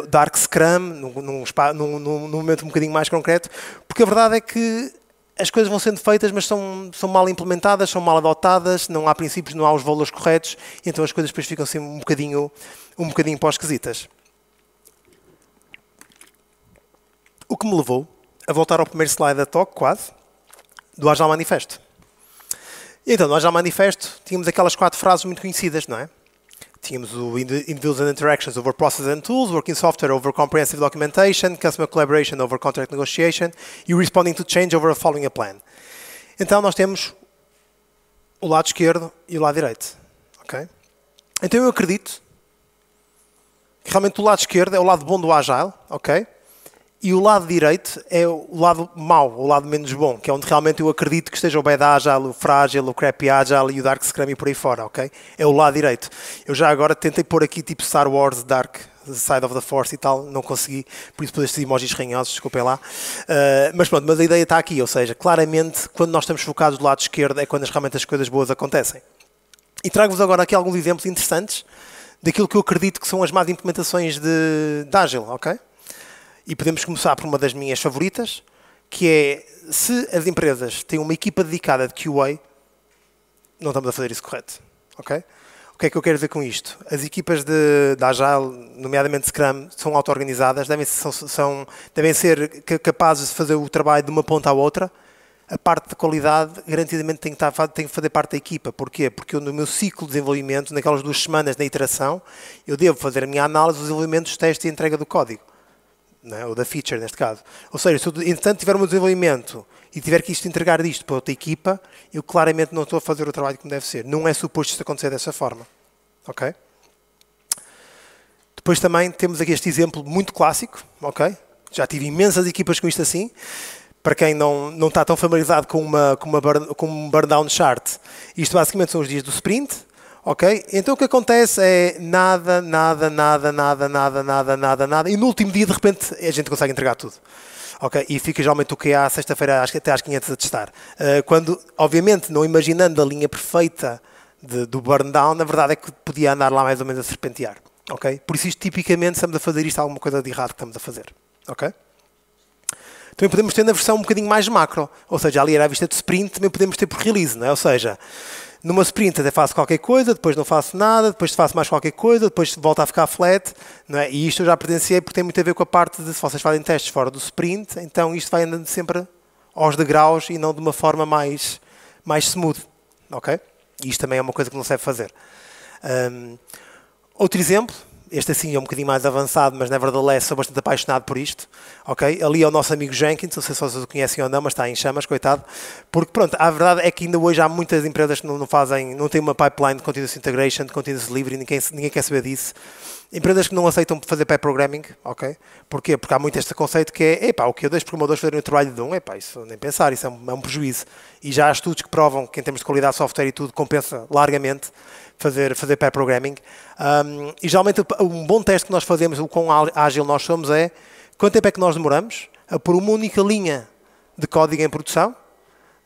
uh, dark scrum, num, num, num, num, momento um bocadinho mais concreto, porque a verdade é que as coisas vão sendo feitas, mas são, são mal implementadas, são mal adotadas, não há princípios, não há os valores corretos, então as coisas depois ficam assim um bocadinho, um bocadinho pós-esquisitas. O que me levou a voltar ao primeiro slide da talk, quase, do Agile Manifesto. E então, no Agile Manifesto, tínhamos aquelas quatro frases muito conhecidas, não é? Tínhamos o Individuals and Interactions over processes and Tools, Working Software over Comprehensive Documentation, Customer Collaboration over Contract Negotiation e Responding to Change over Following a Plan. Então, nós temos o lado esquerdo e o lado direito. Okay? Então, eu acredito que realmente o lado esquerdo é o lado bom do Agile, ok? E o lado direito é o lado mau, o lado menos bom, que é onde realmente eu acredito que esteja o Bad Agile, o Frágil, o Crappy Agile e o Dark Scrum e por aí fora, ok? É o lado direito. Eu já agora tentei pôr aqui tipo Star Wars Dark Side of the Force e tal, não consegui, por isso pude estes emojis ranhosos, desculpem lá. Uh, mas pronto, mas a ideia está aqui, ou seja, claramente quando nós estamos focados do lado esquerdo é quando realmente as coisas boas acontecem. E trago-vos agora aqui alguns exemplos interessantes daquilo que eu acredito que são as más implementações de, de Agile, ok? E podemos começar por uma das minhas favoritas, que é se as empresas têm uma equipa dedicada de QA, não estamos a fazer isso correto. Okay? O que é que eu quero dizer com isto? As equipas de, de Agile, nomeadamente Scrum, são auto-organizadas, devem, são, devem ser capazes de fazer o trabalho de uma ponta à outra. A parte de qualidade, garantidamente, tem que, estar, tem que fazer parte da equipa. Porquê? Porque eu, no meu ciclo de desenvolvimento, naquelas duas semanas na iteração, eu devo fazer a minha análise, os desenvolvimentos, testes e entrega do código é? ou da feature neste caso. Ou seja, se eu entretanto tiver um desenvolvimento e tiver que isto entregar isto para outra equipa, eu claramente não estou a fazer o trabalho como deve ser. Não é suposto isto acontecer dessa forma. Ok? Depois também temos aqui este exemplo muito clássico, ok? Já tive imensas equipas com isto assim. Para quem não, não está tão familiarizado com, uma, com, uma com um burn down chart, isto basicamente são os dias do sprint, Ok? Então o que acontece é nada, nada, nada, nada, nada, nada, nada, nada. E no último dia, de repente, a gente consegue entregar tudo. Ok? E fica geralmente o que há sexta-feira até às 500 a testar. Uh, quando, obviamente, não imaginando a linha perfeita de, do burn down, na verdade é que podia andar lá mais ou menos a serpentear. Ok? Por isso, isto, tipicamente, estamos a fazer isto alguma coisa de errado que estamos a fazer. Ok? também podemos ter na versão um bocadinho mais macro, ou seja, ali era a vista de sprint, também podemos ter por release, não é? ou seja, numa sprint até faço qualquer coisa, depois não faço nada, depois faço mais qualquer coisa, depois volto a ficar flat, não é? E isto eu já presenciei porque tem muito a ver com a parte de se vocês fazem testes fora do sprint, então isto vai andando sempre aos degraus e não de uma forma mais, mais smooth, ok? E isto também é uma coisa que não se deve fazer. Um, outro exemplo, este assim é um bocadinho mais avançado, mas nevertheless sou bastante apaixonado por isto, ok? Ali é o nosso amigo Jenkins, não sei se vocês o conhecem ou não, mas está em chamas, coitado. Porque pronto, a verdade é que ainda hoje há muitas empresas que não, não fazem, não têm uma pipeline de continuous integration, de continuous delivery, ninguém, ninguém quer saber disso. Empresas que não aceitam fazer pair programming, ok? Porquê? Porque há muito este conceito que é, epá, o que eu deixo programadores fazerem o trabalho de um, epá, isso nem pensar, isso é um, é um prejuízo. E já há estudos que provam que em termos de qualidade de software e tudo compensa largamente fazer, fazer pair programming. Um, e geralmente um bom teste que nós fazemos, o quão ágil nós somos, é quanto tempo é que nós demoramos a pôr uma única linha de código em produção.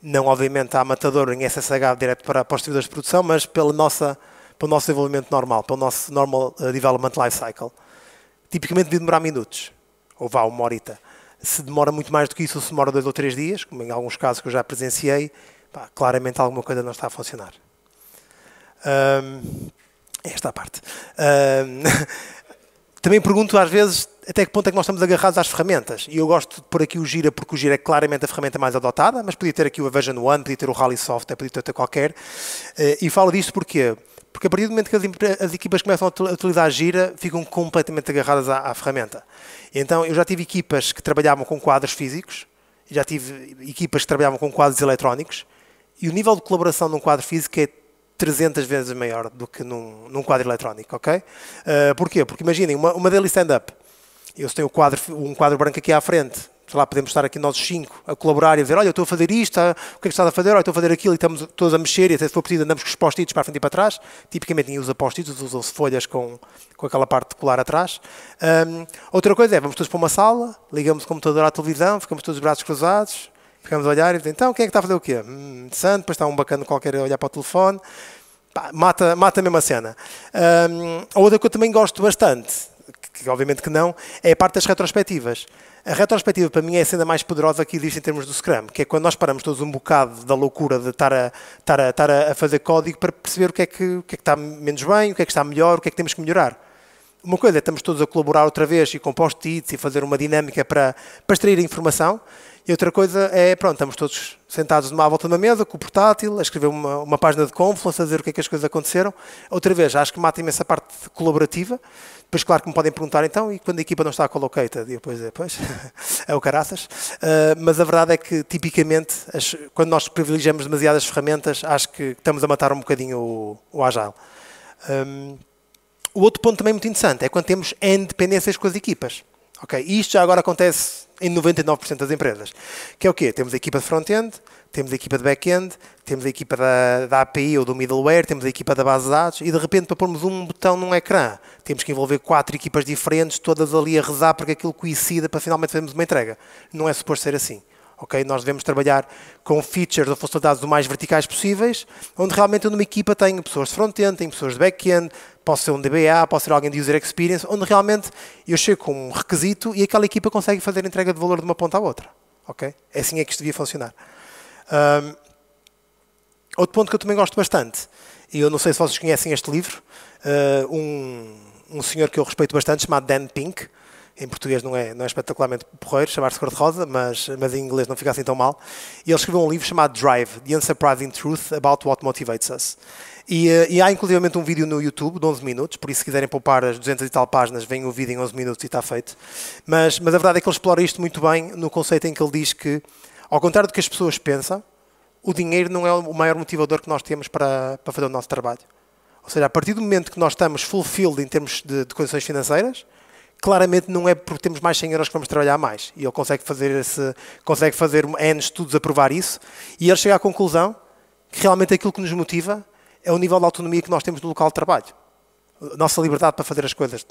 Não, obviamente, há matador em SSH direto para, para os servidores de produção, mas pela nossa, pelo nosso desenvolvimento normal, pelo nosso normal eh, development lifecycle. Tipicamente devia demorar minutos, ou vá, uma horita. Se demora muito mais do que isso, se demora dois ou três dias, como em alguns casos que eu já presenciei, pá, claramente alguma coisa não está a funcionar. Um, esta parte. Um, também pergunto às vezes até que ponto é que nós estamos agarrados às ferramentas. E eu gosto de pôr aqui o Gira, porque o Gira é claramente a ferramenta mais adotada, mas podia ter aqui o Evasion One, podia ter o Rally Software, é podia ter qualquer. Eh, e falo disto porque porque a partir do momento que as equipas começam a utilizar a gira, ficam completamente agarradas à, à ferramenta. Então, eu já tive equipas que trabalhavam com quadros físicos, já tive equipas que trabalhavam com quadros eletrónicos, e o nível de colaboração num quadro físico é 300 vezes maior do que num, num quadro eletrónico, ok? Uh, porquê? Porque imaginem, uma, uma daily stand-up, eu tenho um quadro, um quadro branco aqui à frente, sei lá, podemos estar aqui nós cinco a colaborar e a dizer, olha, eu estou a fazer isto, ah, o que é que estás a fazer? Olha, estou a fazer aquilo e estamos todos a mexer e até se for preciso andamos com os post-its para a frente e para trás. Tipicamente ninguém usa post-its, usam-se folhas com, com aquela parte de colar atrás. Um, outra coisa é, vamos todos para uma sala, ligamos o computador à televisão, ficamos todos os braços cruzados, Ficamos a olhar e então quem é que está a fazer o quê? Hum, interessante, depois está um bacana qualquer a olhar para o telefone. Pá, mata, mata a mesma cena. Um, a outra que eu também gosto bastante, que, que obviamente que não, é a parte das retrospectivas. A retrospectiva para mim é a cena mais poderosa que existe em termos do Scrum, que é quando nós paramos todos um bocado da loucura de estar a, estar a, estar a fazer código para perceber o que, é que, o que é que está menos bem, o que é que está melhor, o que é que temos que melhorar uma coisa é estamos todos a colaborar outra vez e com post-its e fazer uma dinâmica para, para extrair informação, e outra coisa é, pronto, estamos todos sentados numa volta da mesa, com o portátil, a escrever uma, uma página de Confluence, a dizer o que é que as coisas aconteceram. Outra vez, acho que mata imensa parte colaborativa. Depois, claro que me podem perguntar, então, e quando a equipa não está collocated? E depois, é, pois, é o caraças. Uh, mas a verdade é que, tipicamente, as, quando nós privilegiamos demasiadas ferramentas, acho que estamos a matar um bocadinho o, o Agile. Um, o outro ponto também muito interessante é quando temos N dependências com as equipas. Okay? E isto já agora acontece em 99% das empresas. Que é o quê? Temos a equipa de front-end, temos a equipa de back-end, temos a equipa da, da, API ou do middleware, temos a equipa da base de dados e de repente para pormos um botão num ecrã temos que envolver quatro equipas diferentes, todas ali a rezar para que aquilo coincida para finalmente fazermos uma entrega. Não é suposto ser assim. Ok, Nós devemos trabalhar com features ou funcionalidades o mais verticais possíveis, onde realmente eu numa equipa tenho pessoas de front-end, tenho pessoas de back-end, posso ser um DBA, posso ser alguém de user experience, onde realmente eu chego com um requisito e aquela equipa consegue fazer a entrega de valor de uma ponta à outra. Okay? É assim é que isto devia funcionar. Um, outro ponto que eu também gosto bastante, e eu não sei se vocês conhecem este livro, ah, um, um senhor que eu respeito bastante, chamado Dan Pink, em português não é, não é espetacularmente porreiro, chamar-se cor-de-rosa, mas, mas em inglês não fica assim tão mal. E ele escreveu um livro chamado Drive, The Unsurprising Truth About What Motivates Us. E, eh, e, há inclusivamente um vídeo no YouTube de 11 minutos, por isso se quiserem poupar as 200 e tal páginas, vem o vídeo em 11 minutos e está feito. Mas, mas a verdade é que ele explora isto muito bem no conceito em que ele diz que, ao contrário do que as pessoas pensam, o dinheiro não é o maior motivador que nós temos para, para fazer o nosso trabalho. Ou seja, a partir do momento que nós estamos fulfilled em termos de, de condições financeiras, claramente não é porque temos mais 100 euros que vamos trabalhar mais. E ele consegue fazer, esse, consegue fazer N estudos a provar isso. E ele chega à conclusão que realmente aquilo que nos motiva é o nível de autonomia que nós temos no local de trabalho. Nossa liberdade para fazer as coisas.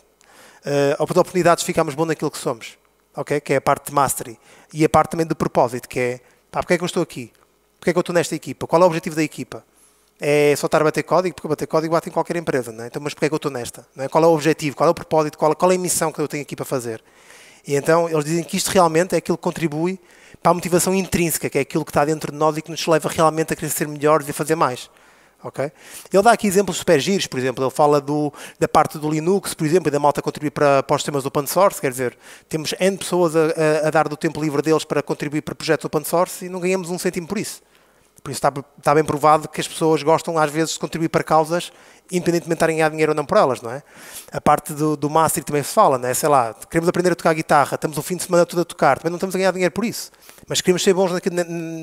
Uh, oportunidades, ficamos bons naquilo que somos. Okay? Que é a parte de mastery. E a parte também de propósito, que é, pá, porque é que eu estou aqui? Porque é que eu estou nesta equipa? Qual é o objetivo da equipa? é só estar a bater código, porque bater código bate em qualquer empresa, não é? então, mas porquê é que eu estou nesta? É? Qual é o objetivo, qual é o propósito, qual, qual, é a missão que eu tenho aqui para fazer? E então eles dizem que isto realmente é aquilo que contribui para a motivação intrínseca, que é aquilo que está dentro de nós e que nos leva realmente a crescer melhores e a fazer mais. Okay? Ele dá aqui exemplos super giros, por exemplo, ele fala do, da parte do Linux, por exemplo, e da malta contribuir para, para os sistemas open source, quer dizer, temos N pessoas a, a, a dar do tempo livre deles para contribuir para projetos open source e não ganhamos um cêntimo por isso. Por isso está, está, bem provado que as pessoas gostam, às vezes, de contribuir para causas, independentemente de estarem a ganhar dinheiro ou não por elas, não é? A parte do, do master também se fala, não é? Sei lá, queremos aprender a tocar guitarra, estamos o fim de semana todo a tocar, também não estamos a ganhar dinheiro por isso, mas queremos ser bons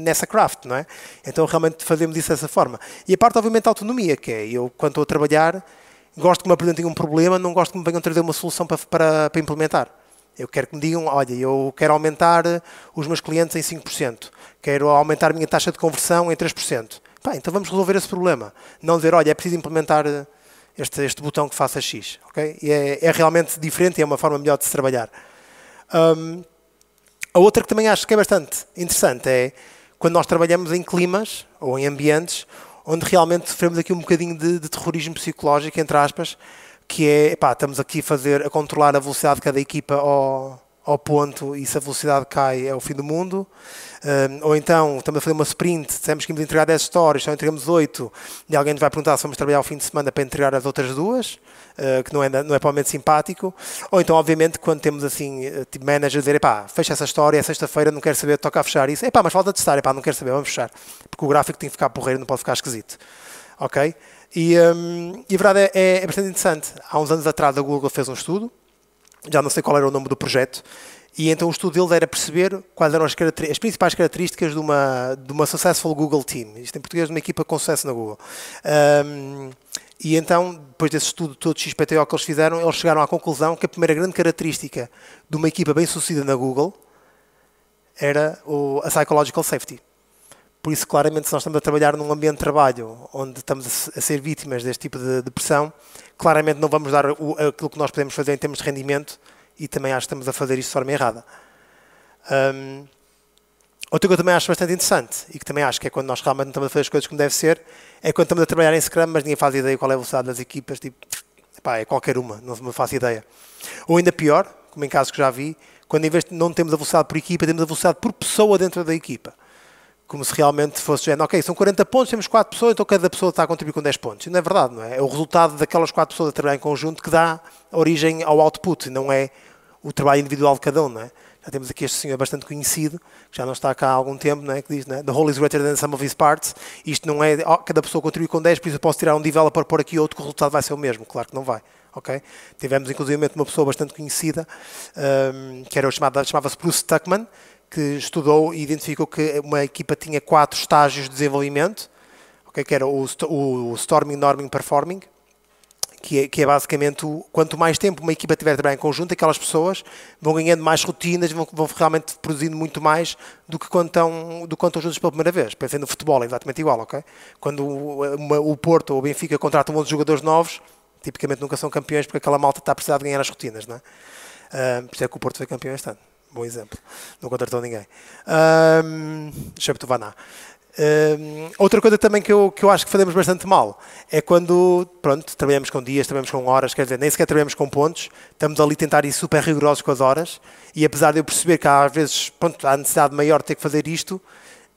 nessa craft, não é? Então realmente fazemos isso dessa forma. E a parte, obviamente, da autonomia, que é eu, quando estou a trabalhar, gosto que me apresentem um problema, não gosto que me venham trazer uma solução para, para, para implementar. Eu quero que me digam, olha, eu quero aumentar eh, os meus clientes em 5%, quero aumentar a minha taxa de conversão em 3%. Pá, tá, então vamos resolver esse problema. Não dizer, olha, é preciso implementar eh, este, este botão que faça X. Okay? É, é, realmente diferente e é uma forma melhor de se trabalhar. Um, a outra que também acho que é bastante interessante é quando nós trabalhamos em climas ou em ambientes onde realmente sofremos aqui um bocadinho de, de terrorismo psicológico, entre aspas, que é, pá, estamos aqui a fazer, a controlar a velocidade de cada equipa ao, ao ponto e se a velocidade cai é o fim do mundo. Um, ou então estamos a fazer uma sprint, dissemos que íamos entregar 10 stories, só entregamos 8 e alguém nos vai perguntar se vamos trabalhar ao fim de semana para entregar as outras duas, uh, que não é, não é provavelmente simpático. Ou então, obviamente, quando temos assim, ah, tipo manager dizer, epá, fecha essa história, é sexta-feira, não quero saber, toca a fechar isso, epá, mas falta testar, epá, não quero saber, vamos fechar, porque o gráfico tem que ficar porreiro, não pode ficar esquisito. Ok? E, um, e a verdade é, é, bastante interessante. Há uns anos atrás a Google fez um estudo, já não sei qual era o nome do projeto, e então o estudo deles era perceber quais eram as, as, principais características de uma, de uma successful Google team. Isto em português, de uma equipa com sucesso na Google. Um, e então, depois desse estudo todo XPTO que eles fizeram, eles chegaram à conclusão que a primeira grande característica de uma equipa bem sucedida na Google era o, a psychological safety. Por isso, claramente, se nós estamos a trabalhar num ambiente de trabalho onde estamos a ser vítimas deste tipo de, de pressão, claramente não vamos dar o, aquilo que nós podemos fazer em termos de rendimento e também acho que estamos a fazer isto de forma errada. Um, outra coisa que eu também acho bastante interessante e que também acho que é quando nós realmente não estamos a fazer as coisas como deve ser, é quando estamos a trabalhar em Scrum, mas ninguém faz ideia qual é a velocidade das equipas, tipo, epá, é qualquer uma, não me faço ideia. Ou ainda pior, como em casos que já vi, quando em vez de não temos a velocidade por equipa, temos a velocidade por pessoa dentro da equipa como se realmente fosse género, ok, são 40 pontos, temos 4 pessoas, então cada pessoa está a contribuir com 10 pontos. E não é verdade, não é? É o resultado daquelas 4 pessoas a trabalhar em conjunto que dá origem ao output, não é o trabalho individual de cada um, não é? Temos aqui este senhor bastante conhecido, que já não está cá há algum tempo, né, que diz né, The whole is greater than the sum of his parts. Isto não é, oh, cada pessoa contribui com 10, por isso eu posso tirar um developer, pôr aqui outro, que o resultado vai ser o mesmo. Claro que não vai. Okay? Tivemos inclusive uma pessoa bastante conhecida, um, que era chamada chamava-se Bruce Tuckman, que estudou e identificou que uma equipa tinha quatro estágios de desenvolvimento, okay? que era o, o Storming, Norming, Performing, que é, que é basicamente o, quanto mais tempo uma equipa tiver a trabalhar em conjunto, aquelas pessoas vão ganhando mais rotinas, vão, vão realmente produzindo muito mais do que quando estão, do quando estão juntos pela primeira vez. Pensando no futebol, é exatamente igual, ok? Quando o, uma, o Porto ou o Benfica contratam outros jogadores novos, tipicamente nunca são campeões porque aquela malta está a precisar de ganhar as rotinas, não é? Uh, por isso é que o Porto foi campeão este ano. Bom exemplo. Não contratou ninguém. Um, excepto o Vaná outra coisa também que eu, que eu acho que fazemos bastante mal é quando, pronto, trabalhamos com dias, trabalhamos com horas, quer dizer, nem sequer trabalhamos com pontos, estamos ali a tentar ir super rigorosos com as horas e apesar de eu perceber que há, às vezes pronto, há necessidade maior de ter que fazer isto,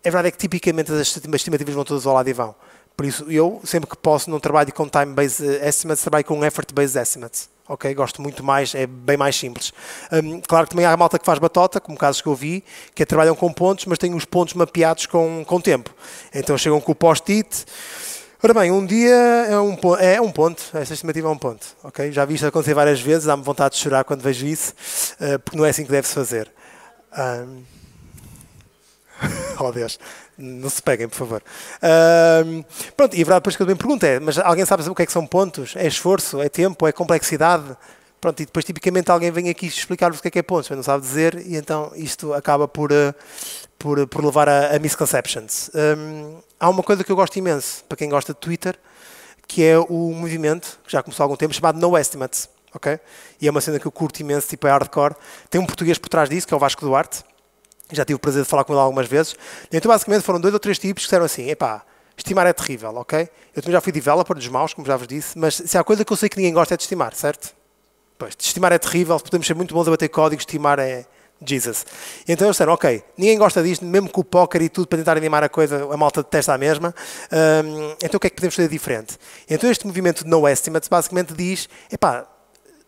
a é verdade é que tipicamente as estimativas vão todas ao lado e vão. Por isso, eu sempre que posso não trabalho com time-based estimates, trabalho com effort-based estimates ok? Gosto muito mais, é bem mais simples. Um, claro que também há a malta que faz batota, como casos que eu vi, que é, trabalham com pontos, mas têm os pontos mapeados com, com tempo. Então chegam com o post-it. Ora bem, um dia é um, é um ponto, esta estimativa é um ponto, ok? Já vi isto acontecer várias vezes, dá-me vontade de chorar quando vejo isso, uh, porque não é assim que deve-se fazer. Um, oh Deus, não se peguem, por favor. Uh, pronto, e a verdade depois que eu também pergunto é, mas alguém sabe o que é que são pontos? É esforço? É tempo? É complexidade? Pronto, e depois tipicamente alguém vem aqui explicar-vos o que é que é pontos, mas não sabe dizer, e então isto acaba por, eh, por, eh, por levar a, a misconceptions. Um, há uma coisa que eu gosto imenso, para quem gosta de Twitter, que é o movimento, que já começou há algum tempo, chamado No Estimates. ok? E é uma cena que eu curto imenso, tipo é hardcore. Tem um português por trás disso, que é o Vasco Duarte, já tive o prazer de falar com ele algumas vezes. Então, basicamente, foram dois ou três tipos que disseram assim: epá, estimar é terrível, ok? Eu também já fui developer dos maus, como já vos disse, mas se há coisa que eu sei que ninguém gosta é de estimar, certo? Pois, de estimar é terrível, podemos ser muito bons a bater código, estimar é. Jesus. Então eles disseram, ok, ninguém gosta disto, mesmo com o póquer e tudo para tentar animar a coisa, a malta detesta a mesma, um, então o que é que podemos fazer diferente? Então este movimento de no estimates basicamente diz, epá,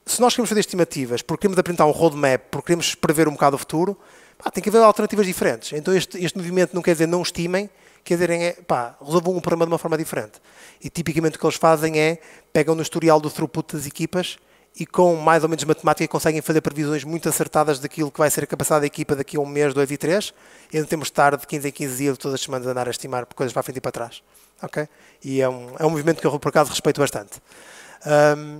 se nós queremos fazer estimativas porque queremos apresentar um roadmap, porque queremos prever um bocado o futuro, Pá, tem que haver alternativas diferentes. Então este, este movimento não quer dizer não estimem, quer dizer é, pá, resolvam um problema de uma forma diferente. E tipicamente o que eles fazem é, pegam no historial do throughput das equipas e com mais ou menos matemática conseguem fazer previsões muito acertadas daquilo que vai ser a capacidade da equipa daqui a um mês, dois e três, e não temos de estar de 15 em 15 dias todas as semanas a andar a estimar coisas para a frente e para trás. Okay? E é um, é um movimento que eu, por acaso, respeito bastante. Um,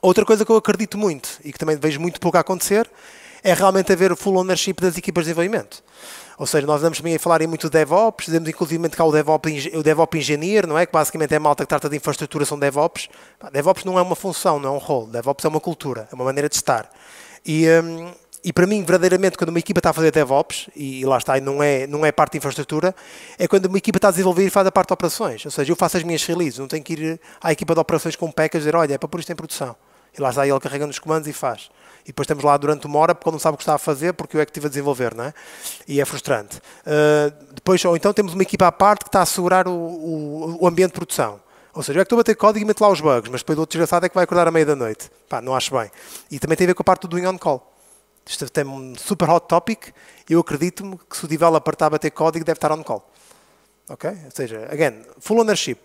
outra coisa que eu acredito muito e que também vejo muito pouco acontecer é realmente haver o full ownership das equipas de desenvolvimento. Ou seja, nós andamos também a falar em muito DevOps, dizemos inclusive cá o DevOps, o DevOps Engineer, não é? Que basicamente é a malta que trata de infraestrutura, são DevOps. DevOps não é uma função, não é um rol. DevOps é uma cultura, é uma maneira de estar. E, hum, e para mim, verdadeiramente, quando uma equipa está a fazer DevOps, e lá está, e não é, não é parte de infraestrutura, é quando uma equipa está a desenvolver e faz a parte de operações. Ou seja, eu faço as minhas releases, não tenho que ir à equipa de operações com o PECA e dizer, olha, é para pôr isto em produção. E lá está, ele carrega nos comandos e faz e depois estamos lá durante uma hora porque ele não sabe o que está a fazer, porque eu é que estive a desenvolver, não é? E é frustrante. Uh, depois, ou então temos uma equipa à parte que está a assegurar o, o, o ambiente de produção. Ou seja, eu é que estou a bater código e meto lá os bugs, mas depois do outro desgraçado é que vai acordar à meia da noite. Pá, não acho bem. E também tem a ver com a parte do doing on call. Isto tem é um super hot topic. Eu acredito-me que se o developer está a bater código, deve estar on call. Ok? Ou seja, again, full ownership.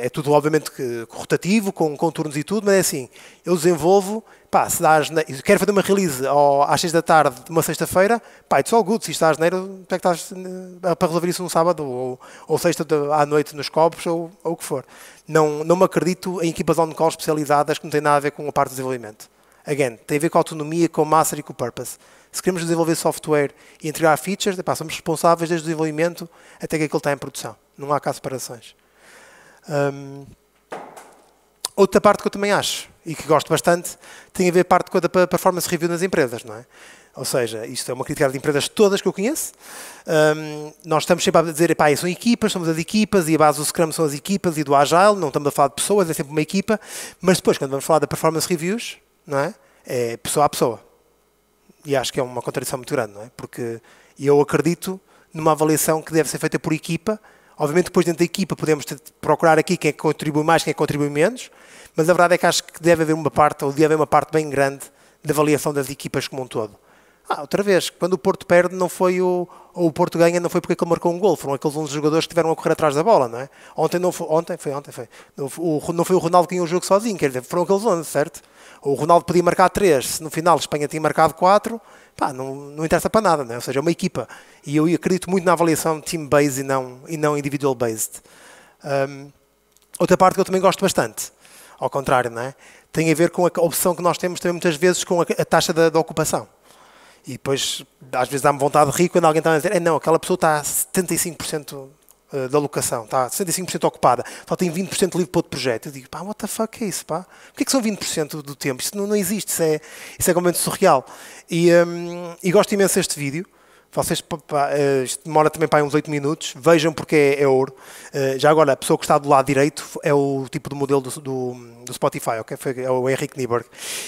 É tudo, obviamente, que, rotativo, com contornos e tudo, mas é assim, eu desenvolvo, pá, se dá asneira, quero fazer uma release ao, às 6 da tarde de uma sexta-feira, pá, it's all good, se isto dá asneira, como é que estás eh, para resolver isso no sábado ou, ou sexta à noite nos copos ou, ou o que for. Não, não me acredito em equipas on-call especializadas que não têm nada a ver com a parte de desenvolvimento. Again, tem a ver com a autonomia, com o master e com o purpose. Se queremos desenvolver software e entregar features, epá, somos responsáveis desde o desenvolvimento até que aquilo está em produção. Não há cá separações. Um, outra parte que eu também acho, e que gosto bastante, tem a ver parte com a performance review nas empresas, não é? Ou seja, isto é uma crítica de empresas todas que eu conheço. Um, nós estamos sempre a dizer, epá, são equipas, somos as equipas, e a base do Scrum são as equipas e do Agile, não estamos a falar de pessoas, é sempre uma equipa. Mas depois, quando vamos falar da performance reviews, não é? é pessoa a pessoa. E acho que é uma contradição muito grande, não é? Porque eu acredito numa avaliação que deve ser feita por equipa. Obviamente, depois dentro da equipa podemos procurar aqui quem é contribui mais, quem é contribui menos, mas a verdade é que acho que deve haver uma parte, ou deve haver uma parte bem grande de avaliação das equipas como um todo. Ah, outra vez, quando o Porto perde, não foi o, o Porto ganha, não foi porque ele marcou um gol, foram aqueles 11 jogadores que tiveram a correr atrás da bola, não é? Ontem não foi, ontem foi, ontem foi. Não, o, não foi o Ronaldo que ganhou o jogo sozinho, quer dizer, foram aqueles 11, certo? O Ronaldo podia marcar 3, se no final a Espanha tinha marcado 4, pá, não, não interessa para nada, não é? Ou seja, é uma equipa. E eu acredito muito na avaliação team-based e não, e não individual-based. Um, outra parte que eu também gosto bastante, ao contrário, não é? Tem a ver com a opção que nós temos também muitas vezes com a, a taxa da ocupação e depois, às vezes, dá-me vontade de rir quando alguém está a dizer: é, não, aquela pessoa está a 75% eh, da locação, está 75% ocupada, só tem 20% livre para outro projeto. Eu digo, pá, what the fuck é isso, pá? Porquê que são 20% do tempo? Isso não, não, existe, isso é, isso é completamente surreal. E, um, e gosto imenso deste vídeo. Vocês, pá, eh, isto demora também para uns 8 minutos, vejam porque é, é ouro. Uh, já agora, a pessoa que está do lado direito é o tipo de modelo do, do, do Spotify, ok? Foi, é o Henrique Nieberg.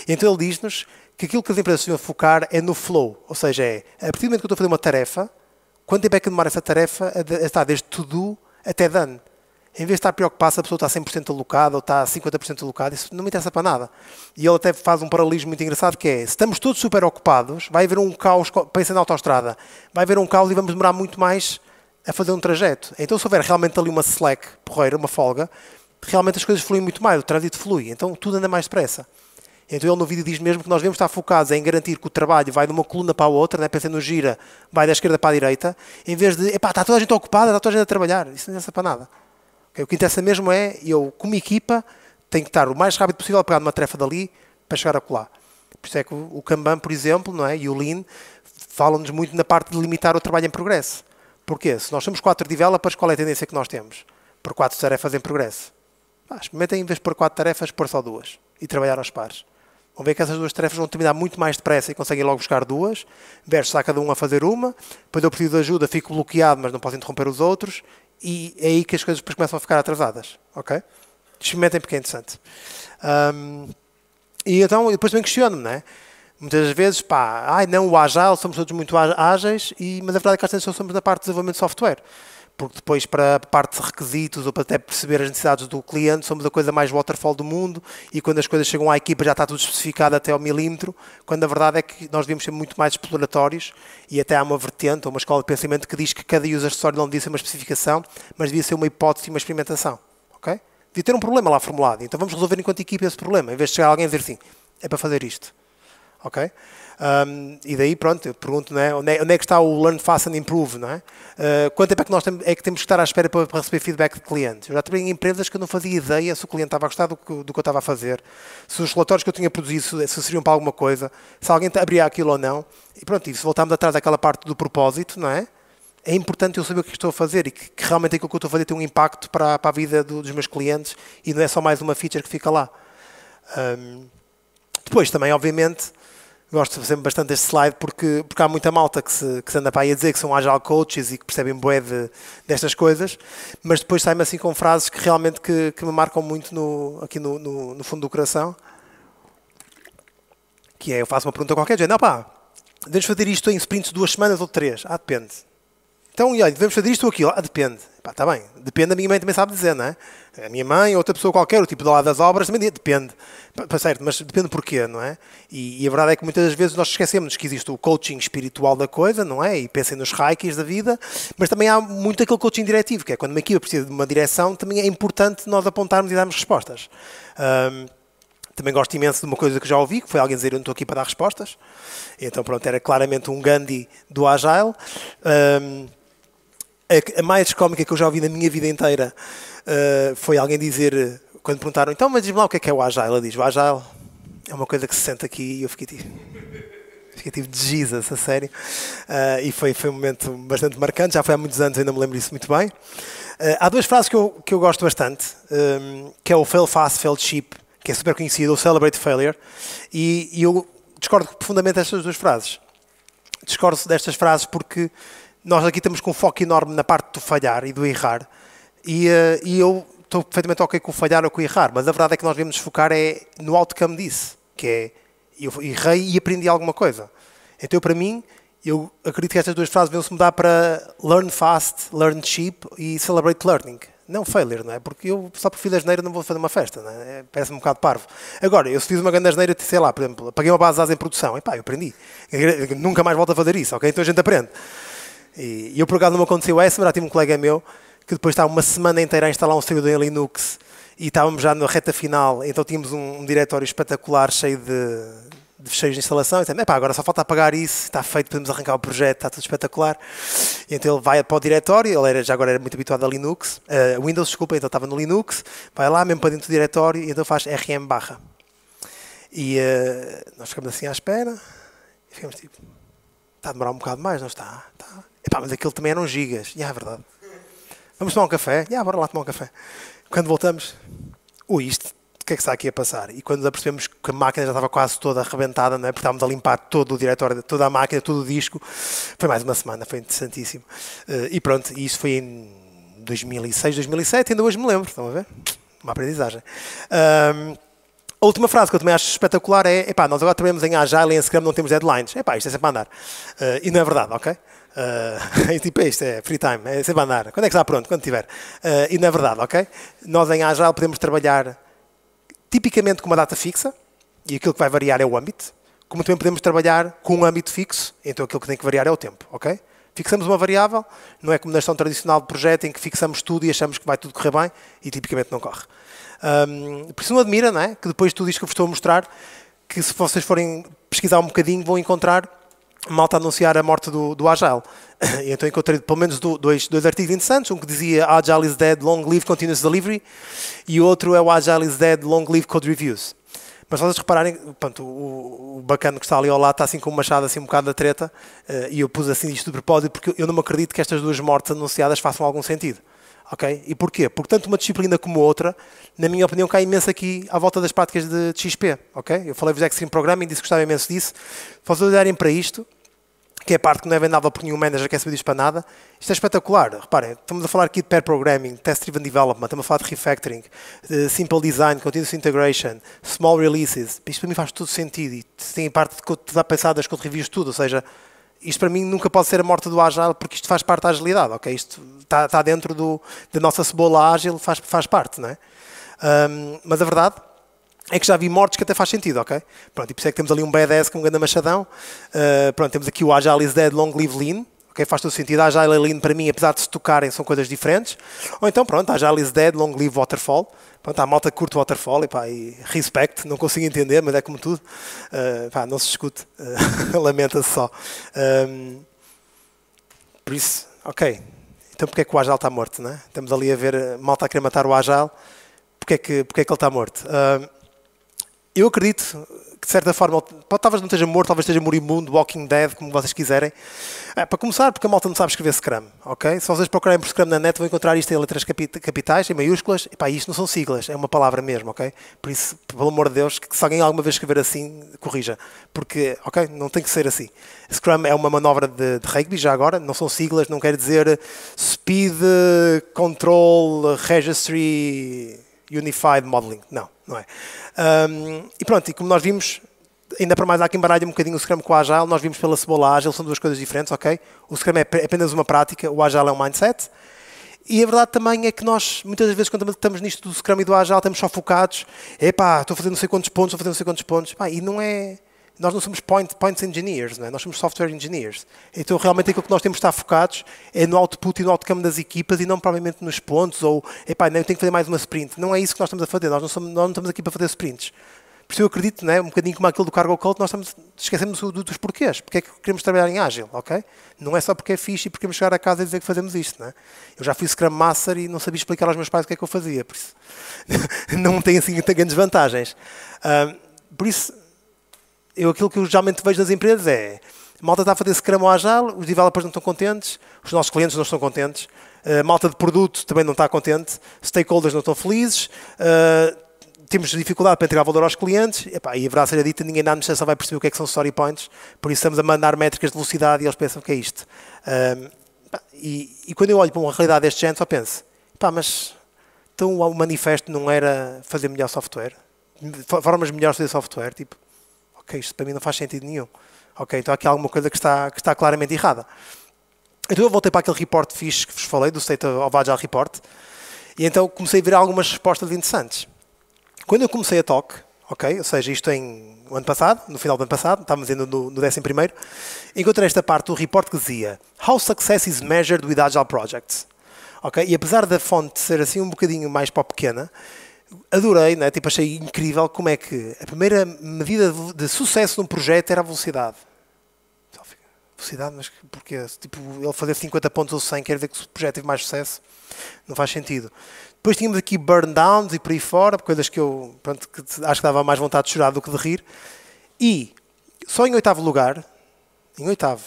Então ele diz-nos que aquilo que as empresas deviam focar é no flow, ou seja, é a partir do momento que eu estou a fazer uma tarefa, quanto tempo é que demora essa tarefa a estar desde to do até done? Em vez de estar preocupado se a pessoa está 100% alocada ou está 50% alocada, isso não me interessa para nada. E ele até faz um paralelismo muito engraçado que é, se estamos todos super ocupados, vai haver um caos, pensa na autoestrada, vai haver um caos e vamos demorar muito mais a fazer um trajeto. Então se houver realmente ali uma slack, porreira, uma folga, realmente as coisas fluem muito mais, o trânsito flui, então tudo anda mais depressa. Então ele no vídeo diz mesmo que nós devemos estar focados em garantir que o trabalho vai de uma coluna para a outra, né? pensando no gira, vai da esquerda para a direita, em vez de, epá, está toda a gente ocupada, está toda a gente a trabalhar. Isso não interessa para nada. Okay? O que interessa mesmo é, eu, como equipa, tenho que estar o mais rápido possível a pegar numa tarefa dali para chegar a colar. Por isso é que o Kanban, por exemplo, não é? e o Lean, falam-nos muito na parte de limitar o trabalho em progresso. Porquê? Se nós temos quatro developers, qual é a tendência que nós temos? Por quatro tarefas em progresso. Ah, experimentem, em vez de pôr quatro tarefas, pôr só duas. E trabalhar aos pares. Vão ver que essas duas tarefas vão terminar muito mais depressa e conseguem logo buscar duas, versus está cada um a fazer uma, depois eu preciso de ajuda, fico bloqueado, mas não posso interromper os outros, e é aí que as coisas depois começam a ficar atrasadas, ok? Experimentem porque é interessante. Um, e então, depois também questiono-me, não é? Muitas vezes, pá, ai não, o Agile, somos todos muito ágeis, e, mas a verdade é que às vezes só somos na parte de desenvolvimento de software porque depois para a parte de requisitos ou para até perceber as necessidades do cliente, somos a coisa mais waterfall do mundo e quando as coisas chegam à equipa já está tudo especificado até ao milímetro, quando a verdade é que nós devemos ser muito mais exploratórios e até há uma vertente ou uma escola de pensamento que diz que cada user acessório não devia ser uma especificação, mas devia ser uma hipótese e uma experimentação, ok? Devia ter um problema lá formulado, então vamos resolver enquanto equipa esse problema, em vez de chegar alguém e dizer assim, é para fazer isto ok? Um, e daí, pronto, eu pergunto, não é? Onde, é, onde é que está o learn fast and improve, não é? Uh, quanto tempo é que nós tem, é que temos que estar à espera para, para, receber feedback de clientes? Eu já trabalhei em empresas que eu não fazia ideia se o cliente estava a gostar do que, do que eu estava a fazer, se os relatórios que eu tinha produzido se, se seriam para alguma coisa, se alguém abria aquilo ou não. E pronto, e se voltarmos atrás daquela parte do propósito, não é? É importante eu saber o é que estou a fazer e que, que realmente aquilo que eu estou a fazer tem um impacto para, para a vida do, dos meus clientes e não é só mais uma feature que fica lá. Um, depois também, obviamente, gosto sempre bastante deste slide porque, porque há muita malta que se, que se anda para aí a dizer que são agile coaches e que percebem bué de, destas coisas, mas depois saem assim com frases que realmente que, que me marcam muito no, aqui no, no, no, fundo do coração, que é, eu faço uma pergunta qualquer, dizendo, não pá, devemos fazer isto em sprints de duas semanas ou três? Ah, depende. Então, e olha, devemos fazer isto ou aquilo? Ah, depende. Pá, está bem. Depende, a minha mãe também sabe dizer, não é? A minha mãe, outra pessoa qualquer, o tipo de lá das obras, também diz, depende. para certo, mas depende porquê, não é? E, e, a verdade é que muitas das vezes nós esquecemos que existe o coaching espiritual da coisa, não é? E pensem nos reikis da vida, mas também há muito aquele coaching diretivo, que é quando uma equipa precisa de uma direção, também é importante nós apontarmos e darmos respostas. Um, também gosto imenso de uma coisa que já ouvi, que foi alguém dizer eu não estou aqui para dar respostas. Então, pronto, era claramente um Gandhi do Agile. Um, a, a mais cómica que eu já ouvi na minha vida inteira uh, foi alguém dizer, quando perguntaram, então, mas diz-me lá o que é que é o Agile. Ela diz, o Agile é uma coisa que se sente aqui e eu fiquei tipo... Fiquei tipo de Jesus, a sério. Uh, e foi, foi um momento bastante marcante, já foi há muitos anos, ainda me lembro disso muito bem. Uh, há duas frases que eu, que eu gosto bastante, um, que é o fail fast, fail cheap, que é super conhecido, o celebrate failure, e, e eu discordo profundamente destas duas frases discordo destas frases porque nós aqui estamos com um foco enorme na parte do falhar e do errar, e, uh, e eu estou perfeitamente ok com o falhar ou com o errar, mas a verdade é que nós devemos nos focar é no outcome disso, que é eu errei e aprendi alguma coisa. Então, para mim, eu acredito que estas duas frases vão se mudar para learn fast, learn cheap e celebrate learning. Não failure, não é? Porque eu só por fim de asneira não vou fazer uma festa, não é? é? Parece-me um bocado parvo. Agora, eu se fiz uma grande asneira, sei lá, por exemplo, paguei uma base de em produção, e pá, eu aprendi. Eu nunca mais volto a fazer isso, ok? Então a gente aprende. E, o eu, por acaso, não me aconteceu essa, mas já tive um colega meu que depois estava uma semana inteira a instalar um servidor em Linux e estávamos já na reta final, então tínhamos um, um diretório espetacular cheio de, de fecheiros de instalação. E disse, agora só falta apagar isso, está feito, podemos arrancar o projeto, está tudo espetacular. E então ele vai para o diretório, ele era, já agora era muito habituado a Linux, uh, Windows, desculpa, então estava no Linux, vai lá mesmo para dentro do diretório e então faz RM barra. E uh, nós ficamos assim à espera e ficamos tipo, está a demorar um bocado mais, não está? Está. Epá, mas aquilo também eram gigas. Já, é verdade. Vamos tomar um café? Já, bora lá tomar um café. Quando voltamos, ui, isto, o que é que está aqui a passar? E quando apercebemos que a máquina já estava quase toda arrebentada, não é? porque estávamos a limpar todo o diretório, toda a máquina, todo o disco, foi mais uma semana, foi interessantíssimo. Eh, e pronto, isso foi em 2006, 2007, ainda hoje me lembro, estão a ver? Uma aprendizagem. Um, a última frase que eu também acho espetacular é: epá, nós agora trabalhamos em Agile e em Scrum, não temos deadlines. Epá, isto é sempre a andar. Uh, e não é verdade, ok? Uh, tipo, este isto, é free time, é sempre andar. Quando é que está pronto? Quando tiver. Uh, e na é verdade, ok? Nós em Agile podemos trabalhar tipicamente com uma data fixa, e aquilo que vai variar é o âmbito, como também podemos trabalhar com um âmbito fixo, então aquilo que tem que variar é o tempo, ok? Fixamos uma variável, não é como na gestão tradicional de projeto em que fixamos tudo e achamos que vai tudo correr bem e tipicamente não corre. Um, ehm, por isso não admira, não é? Que depois de tudo isto que eu vos estou a mostrar, que se vocês forem pesquisar um bocadinho vão encontrar malta anunciar a morte do, do Agile. E então encontrei pelo menos dois, dois artigos interessantes, um que dizia Agile is dead, long live continuous delivery, e o outro é o Agile is dead, long live code reviews. Mas vocês repararem, pronto, o, o bacana que está ali ao lado está assim com um machado assim um bocado da treta, eh, e eu pus assim isto de propósito porque eu não acredito que estas duas mortes anunciadas façam algum sentido. Ok? E porquê? Porque tanto uma disciplina como outra, na minha opinião, cai imenso aqui à volta das práticas de, de XP. Ok? Eu falei-vos de é Extreme Programming, disse que gostava imenso disso. Se vocês olharem para isto, que é a parte que não é vendável por nenhum manager, que é subido para nada. Isto é espetacular. Reparem, estamos a falar aqui de pair programming, test-driven development, estamos a falar de refactoring, de simple design, continuous integration, small releases. Isto para mim faz todo sentido e tem parte de code dá pensadas, quando reviews, tudo. Ou seja, isto para mim nunca pode ser a morte do Agile, porque isto faz parte da agilidade, ok? Isto está, está dentro do, da nossa cebola ágil, faz, faz parte, não é? Um, mas a verdade é que já vi mortes que até faz sentido, ok? Pronto, e por isso é que temos ali um badass com um grande machadão. Uh, pronto, temos aqui o Agile is Dead, Long Live Lean. Okay, faz todo sentido. Agile e Lean, para mim, apesar de se tocarem, são coisas diferentes. Ou então, pronto, Agile is Dead, Long Live Waterfall. Pronto, há malta que curte Waterfall e, pá, e respect, não consigo entender, mas é como tudo. Uh, pá, não se discute, uh, eh, lamenta-se só. Um, ehm, por isso, ok. Então, porque é que o Agile está morto, né? Estamos ali a ver malta a querer matar o Agile. Porque é que, porque é que ele está morto? Uh, eu acredito que, de certa forma, talvez não esteja morto, talvez esteja moribundo, Walking Dead, como vocês quiserem. É, para começar, porque a malta não sabe escrever Scrum, ok? Se vocês procurarem por Scrum na net, vão encontrar isto em letras capitais, em maiúsculas. Epá, isto não são siglas, é uma palavra mesmo, ok? Por isso, pelo amor de Deus, que se alguém alguma vez escrever assim, corrija. Porque, ok? Não tem que ser assim. Scrum é uma manobra de, de rugby, já agora, não são siglas, não quer dizer speed, control, registry Unified Modeling. Não, não é. Um, e pronto, e como nós vimos, ainda para mais há quem baralha um bocadinho o Scrum com o Agile, nós vimos pela cebola Agile, são duas coisas diferentes, ok? O Scrum é apenas uma prática, o Agile é um mindset. E a verdade também é que nós, muitas das vezes, quando estamos nisto do Scrum e do Agile, estamos só focados, epá, estou a fazer não sei quantos pontos, estou a fazer não sei quantos pontos, pá, e não é nós não somos point, points engineers, é? nós somos software engineers. Então, realmente, aquilo que nós temos de estar focados é no output e no outcome das equipas e não provavelmente nos pontos ou, epá, não, eu tenho que fazer mais uma sprint. Não é isso que nós estamos a fazer, nós não, somos, nós não estamos aqui para fazer sprints. Por isso eu acredito, é? um bocadinho como aquilo do cargo cult, nós estamos, esquecemos do, dos porquês. Porque é que queremos trabalhar em ágil, ok? Não é só porque é fixe e porque queremos chegar a casa e dizer que fazemos isto, é? Eu já fui Scrum Master e não sabia explicar aos meus pais o que é que eu fazia, por isso não tem assim grandes vantagens. Uh, por isso, eu aquilo que eu geralmente vejo nas empresas é a malta está a fazer Scrum ou Agile, os developers não estão contentes, os nossos clientes não estão contentes, a eh, malta de produto também não está contente, stakeholders não estão felizes, eh, temos dificuldade para entregar valor aos clientes, epá, e haverá ser dita, ninguém na administração vai perceber o que é que são story points, por isso estamos a mandar métricas de velocidade e eles pensam que é isto. Ehm, e, e quando eu olho para uma realidade deste género, só penso, pá, mas então o manifesto não era fazer melhor software? Formas melhores de fazer software, tipo, ok, isto para mim não faz sentido nenhum. Ok, então há aqui alguma coisa que está, que está claramente errada. Então eu voltei para aquele report fixe que vos falei, do State of Agile Report, e então comecei a ver algumas respostas interessantes. Quando eu comecei a TOC, ok, ou seja, isto em ano passado, no final do ano passado, estávamos indo no, no 11 primeiro, encontrei esta parte do report que dizia How Success is Measured with Agile Projects. E apesar da fonte ser assim um bocadinho mais para pequena, adorei, né? tipo, achei incrível como é que a primeira medida de sucesso de um projeto era a velocidade. Velocidade, mas porque tipo, ele fazer 50 pontos ou 100 quer dizer que o projeto teve mais sucesso? Não faz sentido. Depois tínhamos aqui burn downs e por aí fora, coisas que eu pronto, que acho que dava mais vontade de chorar do que de rir. E só em oitavo lugar, em oitavo,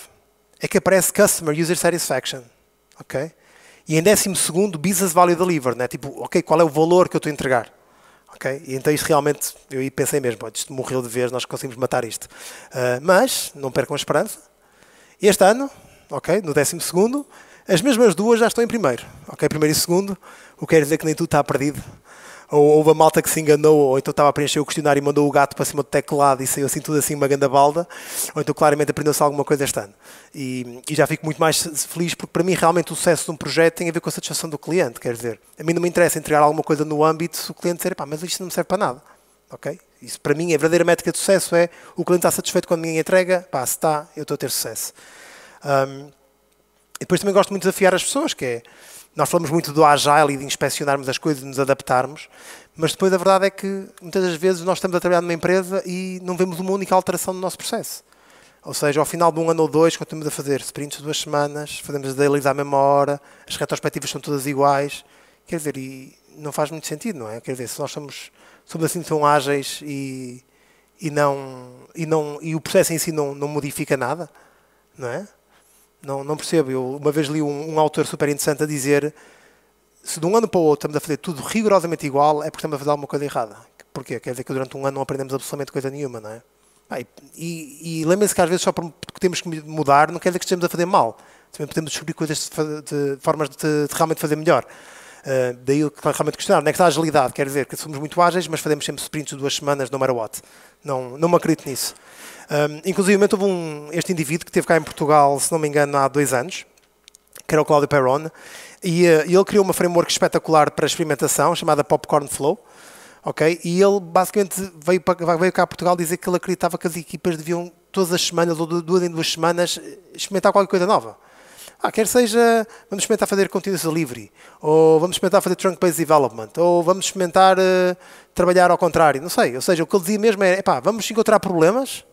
é que aparece Customer User Satisfaction. ok? E em décimo segundo, business value deliver, né? tipo, ok, qual é o valor que eu estou a entregar? Okay? E então isto realmente, eu aí pensei mesmo, isto morreu de vez, nós conseguimos matar isto. Uh, mas, não percam a esperança, este ano, ok, no décimo segundo, as mesmas duas já estão em primeiro. Ok, primeiro e segundo, o que quer dizer que nem tudo está perdido ou houve a malta que se enganou, ou então estava a preencher o questionário e mandou o gato para cima do teclado e saiu assim tudo assim uma ganda balda, ou então claramente aprendeu-se alguma coisa este ano. E, e, já fico muito mais feliz porque para mim realmente o sucesso de um projeto tem a ver com a satisfação do cliente, quer dizer, a mim não me interessa entregar alguma coisa no âmbito se o cliente disser, pá, mas isto não me serve para nada, ok? Isso para mim, a verdadeira métrica de sucesso é o cliente está satisfeito com a minha entrega, pá, se está, eu estou a ter sucesso. Um, e depois também gosto muito de desafiar as pessoas, que é, nós falamos muito do agile e de inspecionarmos as coisas e nos adaptarmos, mas depois a verdade é que muitas das vezes nós estamos a trabalhar numa empresa e não vemos uma única alteração no nosso processo. Ou seja, ao final de um ano ou dois, continuamos a fazer sprints de duas semanas, fazemos as dailies à mesma hora, as retrospectivas são todas iguais. Quer dizer, e não faz muito sentido, não é? Quer dizer, se nós somos, somos assim tão ágeis e, e, não, e, não, e o processo em si não, não modifica nada, não é? Não, não percebo. Eu uma vez li um, um autor super interessante a dizer se de um ano para o outro estamos a fazer tudo rigorosamente igual, é porque estamos a fazer alguma coisa errada. Porquê? Quer dizer que durante um ano não aprendemos absolutamente coisa nenhuma, não é? Ah, e, e, e lembrem-se que às vezes só porque temos que mudar não quer dizer que estejamos a fazer mal. Também podemos descobrir coisas de, de formas de, de, realmente fazer melhor. Uh, daí eu realmente questionar. Não é que está a agilidade? Quer dizer que somos muito ágeis, mas fazemos sempre sprints de duas semanas, no matter what. Não, não me acredito nisso. Um, inclusive, houve um, este indivíduo que teve cá em Portugal, se não me engano, há dois anos, que era o Cláudio Perron, e, uh, ele criou uma framework espetacular para experimentação chamada Popcorn Flow. Okay? E ele basicamente veio, para, veio cá a Portugal dizer que ele acreditava que as equipas deviam, todas as semanas ou duas em duas semanas, experimentar qualquer coisa nova. Ah, quer seja, vamos experimentar fazer continuous delivery, ou vamos experimentar fazer trunk-based development, ou vamos experimentar uh, trabalhar ao contrário, não sei. Ou seja, o que ele dizia mesmo é, pá, vamos encontrar problemas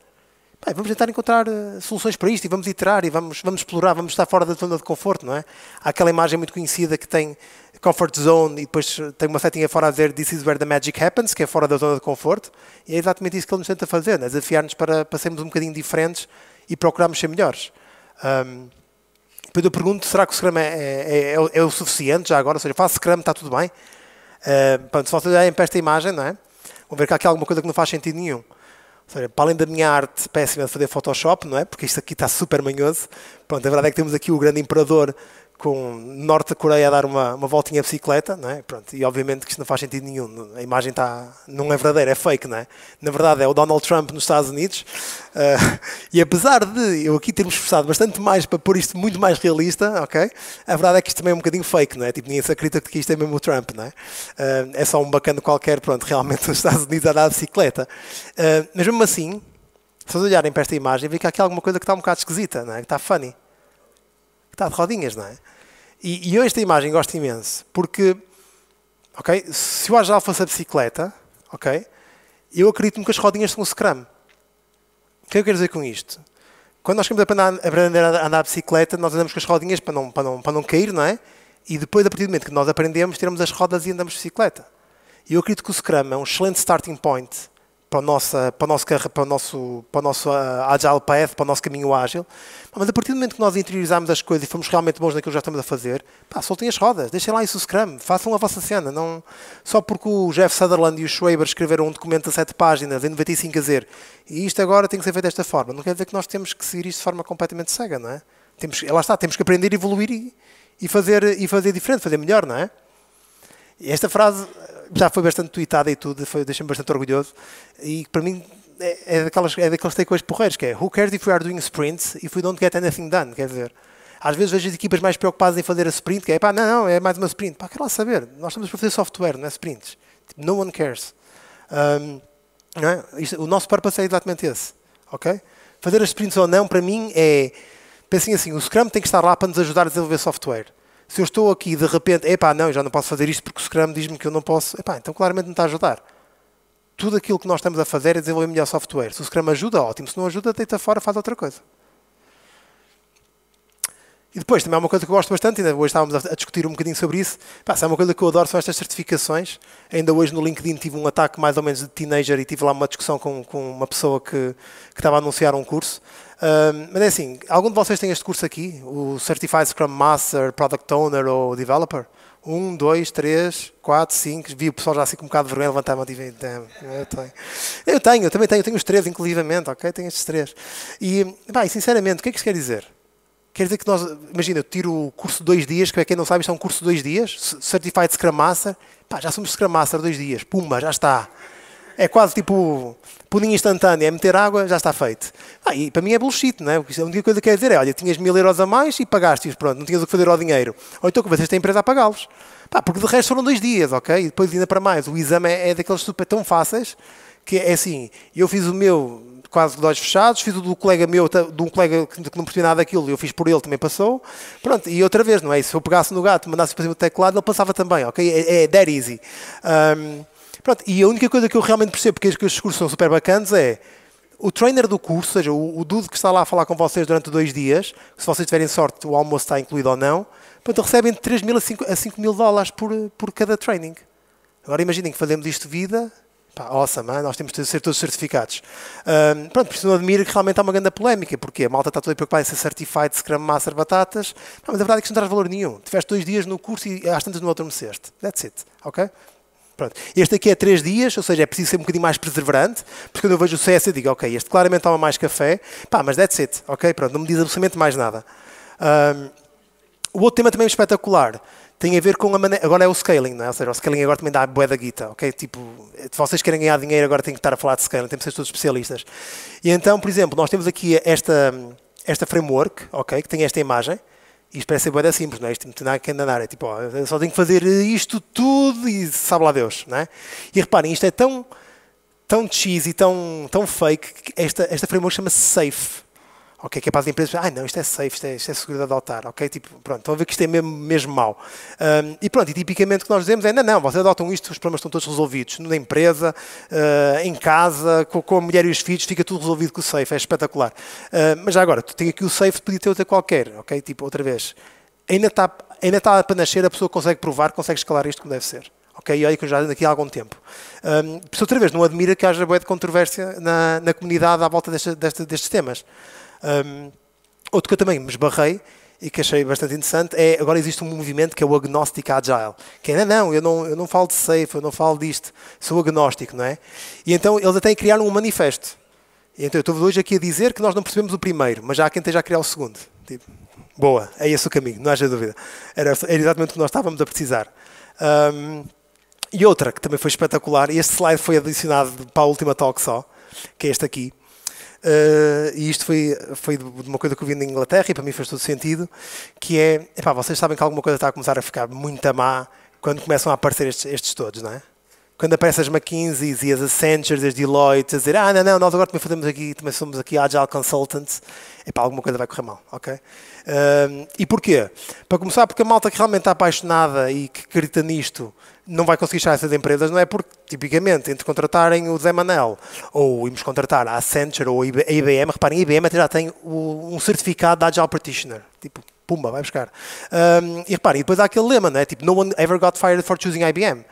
Bem, vamos tentar encontrar eh, soluções para isto e vamos iterar e vamos, vamos explorar, vamos estar fora da zona de conforto, não é? Há aquela imagem muito conhecida que tem comfort zone e depois eh, tem uma setinha fora a dizer this is where the magic happens, que é fora da zona de conforto, e é exatamente isso que ele nos tenta fazer, né? desafiar-nos para, para sermos um bocadinho diferentes e procurarmos ser melhores. Um, depois eu pergunto, será que o Scrum é, é, é, é, o é suficiente já agora? Ou seja, faço Scrum, está tudo bem? Uh, pronto, se vocês olharem para esta imagem, não é? Vão ver que há aqui alguma coisa que não faz sentido nenhum seja, para além da minha arte péssima de fazer Photoshop, não é? Porque isto aqui está super manhoso. Pronto, a verdade é que temos aqui o grande imperador com Norte da Coreia a dar uma, uma voltinha à bicicleta, não é? Pronto, e obviamente que isto não faz sentido nenhum, a imagem está, não é verdadeira, é fake, não é? Na verdade é o Donald Trump nos Estados Unidos, uh, e apesar de eu aqui ter-me esforçado bastante mais para pôr isto muito mais realista, ok? A verdade é que isto também é um bocadinho fake, não é? Tipo, ninguém se acredita que isto é mesmo o Trump, não é? Uh, é só um bacana qualquer, pronto, realmente nos Estados Unidos a dar a bicicleta. Uh, mas mesmo assim, se vocês olharem para esta imagem, vê que há aqui alguma coisa que está um bocado esquisita, não é? Que está funny está de rodinhas, não é? E, e eu esta imagem gosto imenso, porque ok? Se o Agile fosse a bicicleta, ok? Eu acredito-me que as rodinhas são o Scrum. O é que eu quero dizer com isto? Quando nós queremos aprender a andar a bicicleta, nós andamos com as rodinhas para não, para, não, para não cair, não é? E depois, a partir do momento que nós aprendemos, tiramos as rodas e andamos de bicicleta. E eu acredito que o Scrum é um excelente starting point para, nossa, para, o nosso, para, o nosso, para ah, o nosso Agile Path, para o nosso caminho ágil. Mas a partir do momento que nós interiorizamos as coisas e fomos realmente bons naquilo que já estamos a fazer, pá, soltem as rodas, deixem lá isso o Scrum, façam a vossa cena. Não... Só porque o Jeff Sutherland e o Schwaber escreveram um documento de 7 páginas em 95 a dizer e isto agora tem que ser feito desta forma, não quer dizer que nós temos que seguir isto de forma completamente cega, não é? Temos, lá está, temos que aprender, evoluir e, e, fazer, e fazer diferente, fazer melhor, não é? Esta frase já foi bastante tweetada e tudo, deixa-me bastante orgulhoso. E para mim é, é, daquelas, é daquelas coisas porreiras que é Who cares if we are doing sprints if we don't get anything done? Quer dizer, às vezes vejo as equipas mais preocupadas em fazer a sprint, que é pá, não, não, é mais uma sprint. Pá, quero lá saber, nós estamos para fazer software, não é sprints. Tipo, no one cares. Um, não é? Isto, o nosso purpose é exatamente esse. ok? Fazer as sprints ou não, para mim, é. Pensem assim, o Scrum tem que estar lá para nos ajudar a desenvolver software. Se eu estou aqui de repente, epá, não, já não posso fazer isto porque o Scrum diz-me que eu não posso, epá, então claramente não está a ajudar. Tudo aquilo que nós estamos a fazer é desenvolver melhor software. Se o Scrum ajuda, ótimo. Se não ajuda, deita fora, faz outra coisa. E depois, também há uma coisa que eu gosto bastante, ainda hoje estávamos a discutir um bocadinho sobre isso. Pá, se há uma coisa que eu adoro são estas certificações. Ainda hoje no LinkedIn tive um ataque mais ou menos de teenager e tive lá uma discussão com, com uma pessoa que, que estava a anunciar um curso mas é assim, algum de vocês tem este curso aqui? O Certified Scrum Master, Product Owner ou Developer? Um, dois, três, quatro, cinco. Vi o pessoal já assim com um bocado de vergonha levantar a mão e eu tenho. Eu tenho, eu também tenho, eu tenho os três, inclusivamente, ok? Tenho estes três. E, bem, sinceramente, o que é que isto quer dizer? Quer dizer que nós, imagina, eu tiro o curso de dois dias, que é quem não sabe, isto é um curso de dois dias, Certified Scrum Master, pá, já somos Scrum Master dois dias, pumba, já está. É quase tipo pudim instantâneo, é meter água, já está feito. Ah, e para mim é bullshit, não é? A única coisa que quer dizer é, olha, tinhas mil euros a mais e pagaste-os, pronto, não tinhas o que fazer ao dinheiro. Ou então que vocês têm empresa a pagá-los. Pá, porque de resto foram dois dias, ok? E depois ainda para mais, o exame é, é daqueles super tão fáceis, que é assim, eu fiz o meu quase de olhos fechados, fiz o do colega meu, de um colega que não percebia nada daquilo, eu fiz por ele, também passou. Pronto, e outra vez, não é? Se eu pegasse no gato, mandasse para o teclado, ele passava também, ok? É, é that easy. Um, Pronto, e a única coisa que eu realmente percebo, porque estes cursos são super bacanas, é o trainer do curso, ou seja, o, o dude que está lá a falar com vocês durante dois dias, se vocês tiverem sorte, o almoço está incluído ou não, portanto, recebem de 3 mil a 5, a 5 mil dólares por, por cada training. Agora imaginem que fazemos isto vida, pá, awesome, hein? nós temos de ser todos certificados. Um, pronto, preciso admirar não que realmente há uma grande polémica, porque a malta está toda preocupada em ser certified, Scrum Master, batatas, não, mas a verdade é que isto não traz valor nenhum. Tiveste dois dias no curso e às tantas no outro me That's it, ok? Pronto. Este aqui é 3 dias, ou seja, é preciso ser um bocadinho mais perseverante, porque quando eu vejo o CS eu digo, ok, este claramente toma mais café, pá, mas that's it, ok? Pronto, não me diz absolutamente mais nada. Um, o outro tema também espetacular tem a ver com a maneira. Agora é o scaling, não é? Ou seja, o scaling agora também dá a bué da guita, ok? Tipo, se vocês querem ganhar dinheiro, agora têm que estar a falar de scaling, temos que ser todos especialistas. E então, por exemplo, nós temos aqui esta, esta framework, ok? Que tem esta imagem isto parece ser bem simples, não é? Isto não tem que andar. É tipo, ó, só tenho que fazer isto tudo e sabe lá Deus, não é? E reparem, isto é tão, tão cheesy, tão, tão fake, que esta, esta framework chama-se Safe ok, que é para as empresas, ah não, isto é safe, isto é, isto é seguro de adotar, ok, tipo, pronto, estão a ver que isto é mesmo, mesmo mau. Um, e pronto, e tipicamente o que nós dizemos é, não, não, vocês adotam isto, os problemas estão todos resolvidos, na empresa, uh, em casa, com, com, a mulher e os filhos, fica tudo resolvido com o safe, é espetacular. Uh, mas já agora, tu tens aqui o safe, podia ter outra qualquer, ok, tipo, outra vez, ainda está ainda tá para nascer, a pessoa consegue provar, consegue escalar isto como deve ser. Ok, e olha que eu já ando aqui há algum tempo. Um, outra vez, não admira que haja boa de controvérsia na, na comunidade à volta destes temas. Um, outro que eu também me esbarrei e que achei bastante interessante é agora existe um movimento que é o Agnostic Agile, que é, não, não, eu não, eu não falo de safe, eu não falo disto, sou agnóstico, não é? E então eles até criaram um manifesto. E então eu estou hoje aqui a dizer que nós não percebemos o primeiro, mas já há quem esteja a criar o segundo. Tipo, boa, é esse o caminho, não haja dúvida. Era, era exatamente o que nós estávamos a precisar. Um, e outra que também foi espetacular, e este slide foi adicionado para a última talk só, que é este aqui, Uh, e isto foi, foi de uma coisa que eu vi na Inglaterra e para mim fez todo sentido, que é, epá, vocês sabem que alguma coisa está a começar a ficar muito má quando começam a aparecer estes, estes todos, não é? Quando aparecem as McKinsey's e as Accentures, as Deloitte, a dizer, ah, não, não, nós agora também fazemos aqui, também somos aqui Agile Consultants, epá, alguma coisa vai correr mal, ok? Uh, e porquê? Para começar, porque a malta que realmente está apaixonada e que acredita nisto não vai conseguir chegar a essas empresas, não é porque, tipicamente, entre contratarem o Zé Manel ou irmos contratar a Accenture ou a IBM, reparem, a IBM até já tem o, um certificado de Agile Practitioner. Tipo, pumba, vai buscar. Um, e reparem, depois há aquele lema, não é? Tipo, no one ever got fired for choosing IBM.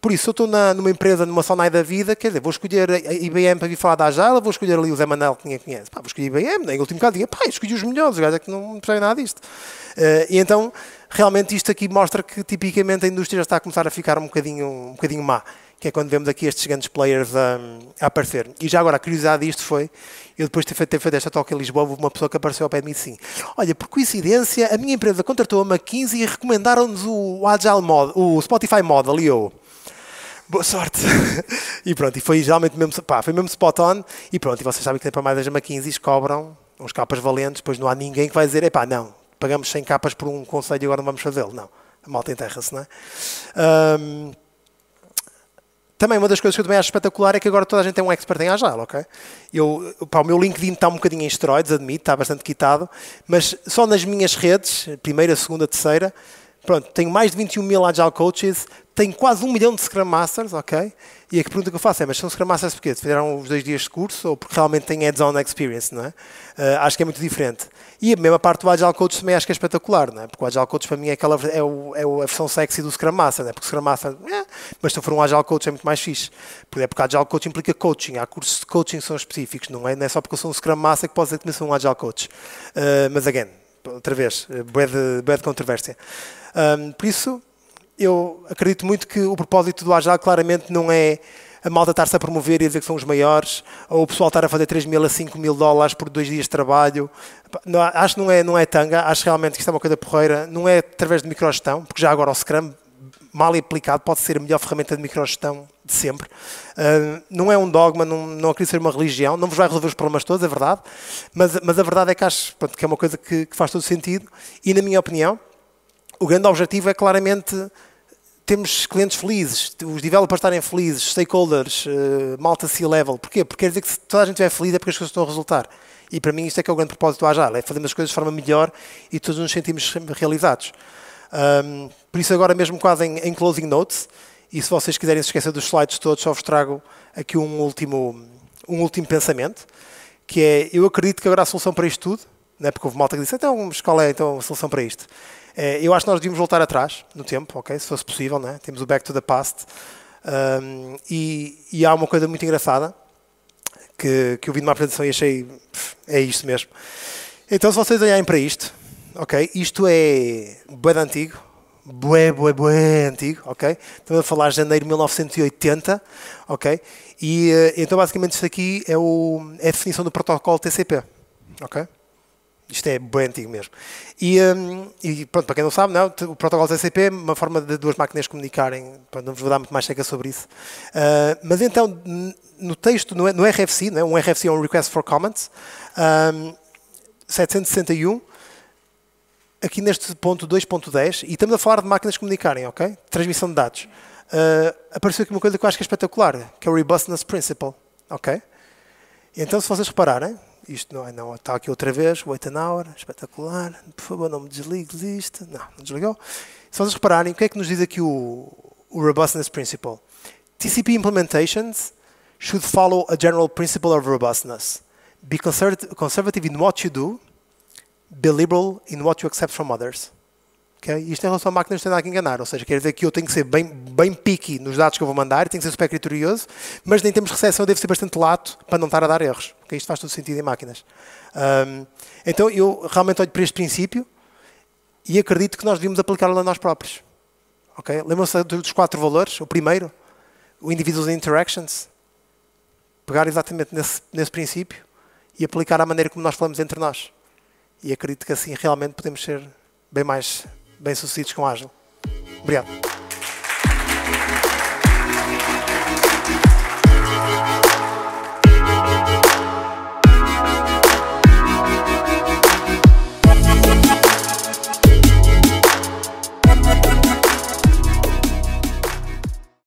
Por isso, se eu estou na, numa empresa, numa sauna da vida, quer dizer, vou escolher a IBM para vir falar da Agile, vou escolher ali o Zé Manel que ninguém conhece. Pá, vou escolher a IBM, né? em último caso, diga, pá, escolhi os melhores, o gajo é que não percebe nada disto. Uh, e então, realmente isto aqui mostra que tipicamente a indústria já está a começar a ficar um bocadinho, um bocadinho má, que é quando vemos aqui estes grandes players a aparecer. E já agora, a curiosidade disto foi, eu depois de ter feito, ter feito esta toca em Lisboa, houve uma pessoa que apareceu ao pé de mim assim, olha, por coincidência, a minha empresa contratou a McKinsey e recomendaram-nos o Agile Model, o Spotify Model, e eu boa sorte. e pronto, e foi geralmente mesmo, pá, foi mesmo spot on. E pronto, e vocês sabem que para mais as McKinsey's cobram uns capas valentes, pois não há ninguém que vai dizer, epá, não, pagamos 100 capas por um conselho e agora não vamos fazê-lo. Não, a malta enterra-se, não é? Um, também uma das coisas que eu também acho espetacular é que agora toda a gente é um expert em Agile, ok? Eu, pá, o meu LinkedIn está um bocadinho em esteroides, admito, está bastante quitado, mas só nas minhas redes, primeira, segunda, terceira, Pronto, tenho mais de 21 mil Agile Coaches, tenho quase um milhão de Scrum Masters, ok? E a pergunta que eu faço é, mas são Scrum Masters porquê? Fizeram os dois dias de curso ou porque realmente têm hands-on experience, não é? Uh, acho que é muito diferente. E a mesma parte do Agile Coach também acho que é espetacular, não é? Porque o Agile Coach para mim é, aquela, é, o, é a versão sexy do Scrum Master, não é? Porque o Scrum Master, é, mas se eu for um Agile Coach é muito mais fixe. Porque é porque Agile Coach implica coaching, há cursos de coaching que são específicos, não é? Não é só porque eu sou um Scrum Master que posso dizer que também sou um Agile Coach. Uh, mas again, outra vez, boa bad de controvérsia. Um, por isso, eu acredito muito que o propósito do Agile claramente não é a malta estar-se a promover e dizer que são os maiores, ou o pessoal estar a fazer 3 mil a 5 mil dólares por dois dias de trabalho. Não, acho que não é, não é tanga, acho realmente que isto é uma coisa porreira, não é através de microgestão, porque já agora o Scrum, mal aplicado, pode ser a melhor ferramenta de microgestão de sempre. Uh, não é um dogma, não, não acredito ser uma religião, não vos vai resolver os problemas todos, é verdade, mas, mas a verdade é que acho pronto, que é uma coisa que, que faz todo sentido e, na minha opinião, o grande objetivo é claramente temos clientes felizes, os developers estarem felizes, stakeholders, uh, malta C-level. Porquê? Porque quer dizer que se toda a gente estiver feliz é porque as coisas estão a resultar. E para mim isto é que é o grande propósito do Agile, é fazermos as coisas de forma melhor e todos nos sentimos realizados. Um, por isso agora mesmo quase em, em, closing notes, e se vocês quiserem se esquecer dos slides todos, só vos trago aqui um último, um último pensamento, que é, eu acredito que agora a solução para isto tudo, não é porque houve malta que disse, então, mas qual é então, a solução para isto? Eh, eu acho que nós devíamos voltar atrás no tempo, ok? Se fosse possível, né? Temos o Back to the Past. Um, e, e, há uma coisa muito engraçada que, que eu vi numa apresentação e achei pff, é isto mesmo. Então, se vocês olharem para isto, ok? Isto é bué antigo, bué, bué, bué antigo, ok? Estamos a falar de janeiro de 1980, ok? E eh, então, basicamente, isto aqui é, o, é a definição do protocolo TCP, ok? Isto é bem antigo mesmo. E, um, e pronto, para quem não sabe, não, o protocolo TCP é uma forma de duas máquinas comunicarem. Pronto, não vos vou dar muito mais seca sobre isso. Uh, mas então, no texto, no, no RFC, não é? um RFC é um Request for Comments, hum, um, 761, aqui neste ponto 2.10, e estamos a falar de máquinas comunicarem, ok? Transmissão de dados. Uh, apareceu aqui uma coisa que eu acho que é espetacular, que é o Robustness Principle, ok? Então, se vocês repararem, isto não é, não, está aqui outra vez, o Eitanauer, espetacular, por favor não me desligue disto, não, não desligou. Se vocês repararem, o que é que nos diz aqui o, o Robustness Principle? TCP implementations should follow a general principle of robustness. Be conservative in what you do, be liberal in what you accept from others. Okay? Isto em relação a máquinas não tem nada que enganar, ou seja, quer dizer que eu tenho que ser bem, bem picky nos dados que eu vou mandar, tenho que ser super criterioso, mas nem temos recessão eu devo ser bastante lato para não estar a dar erros porque isto faz todo sentido em máquinas. Um, então eu realmente olho para este princípio e acredito que nós devíamos aplicá-lo a nós próprios. Okay? Lembram-se dos quatro valores? O primeiro, o Individual Interactions. Pegar exatamente nesse, nesse princípio e aplicar à maneira como nós falamos entre nós. E acredito que assim realmente podemos ser bem mais bem-sucedidos com ágil. Obrigado.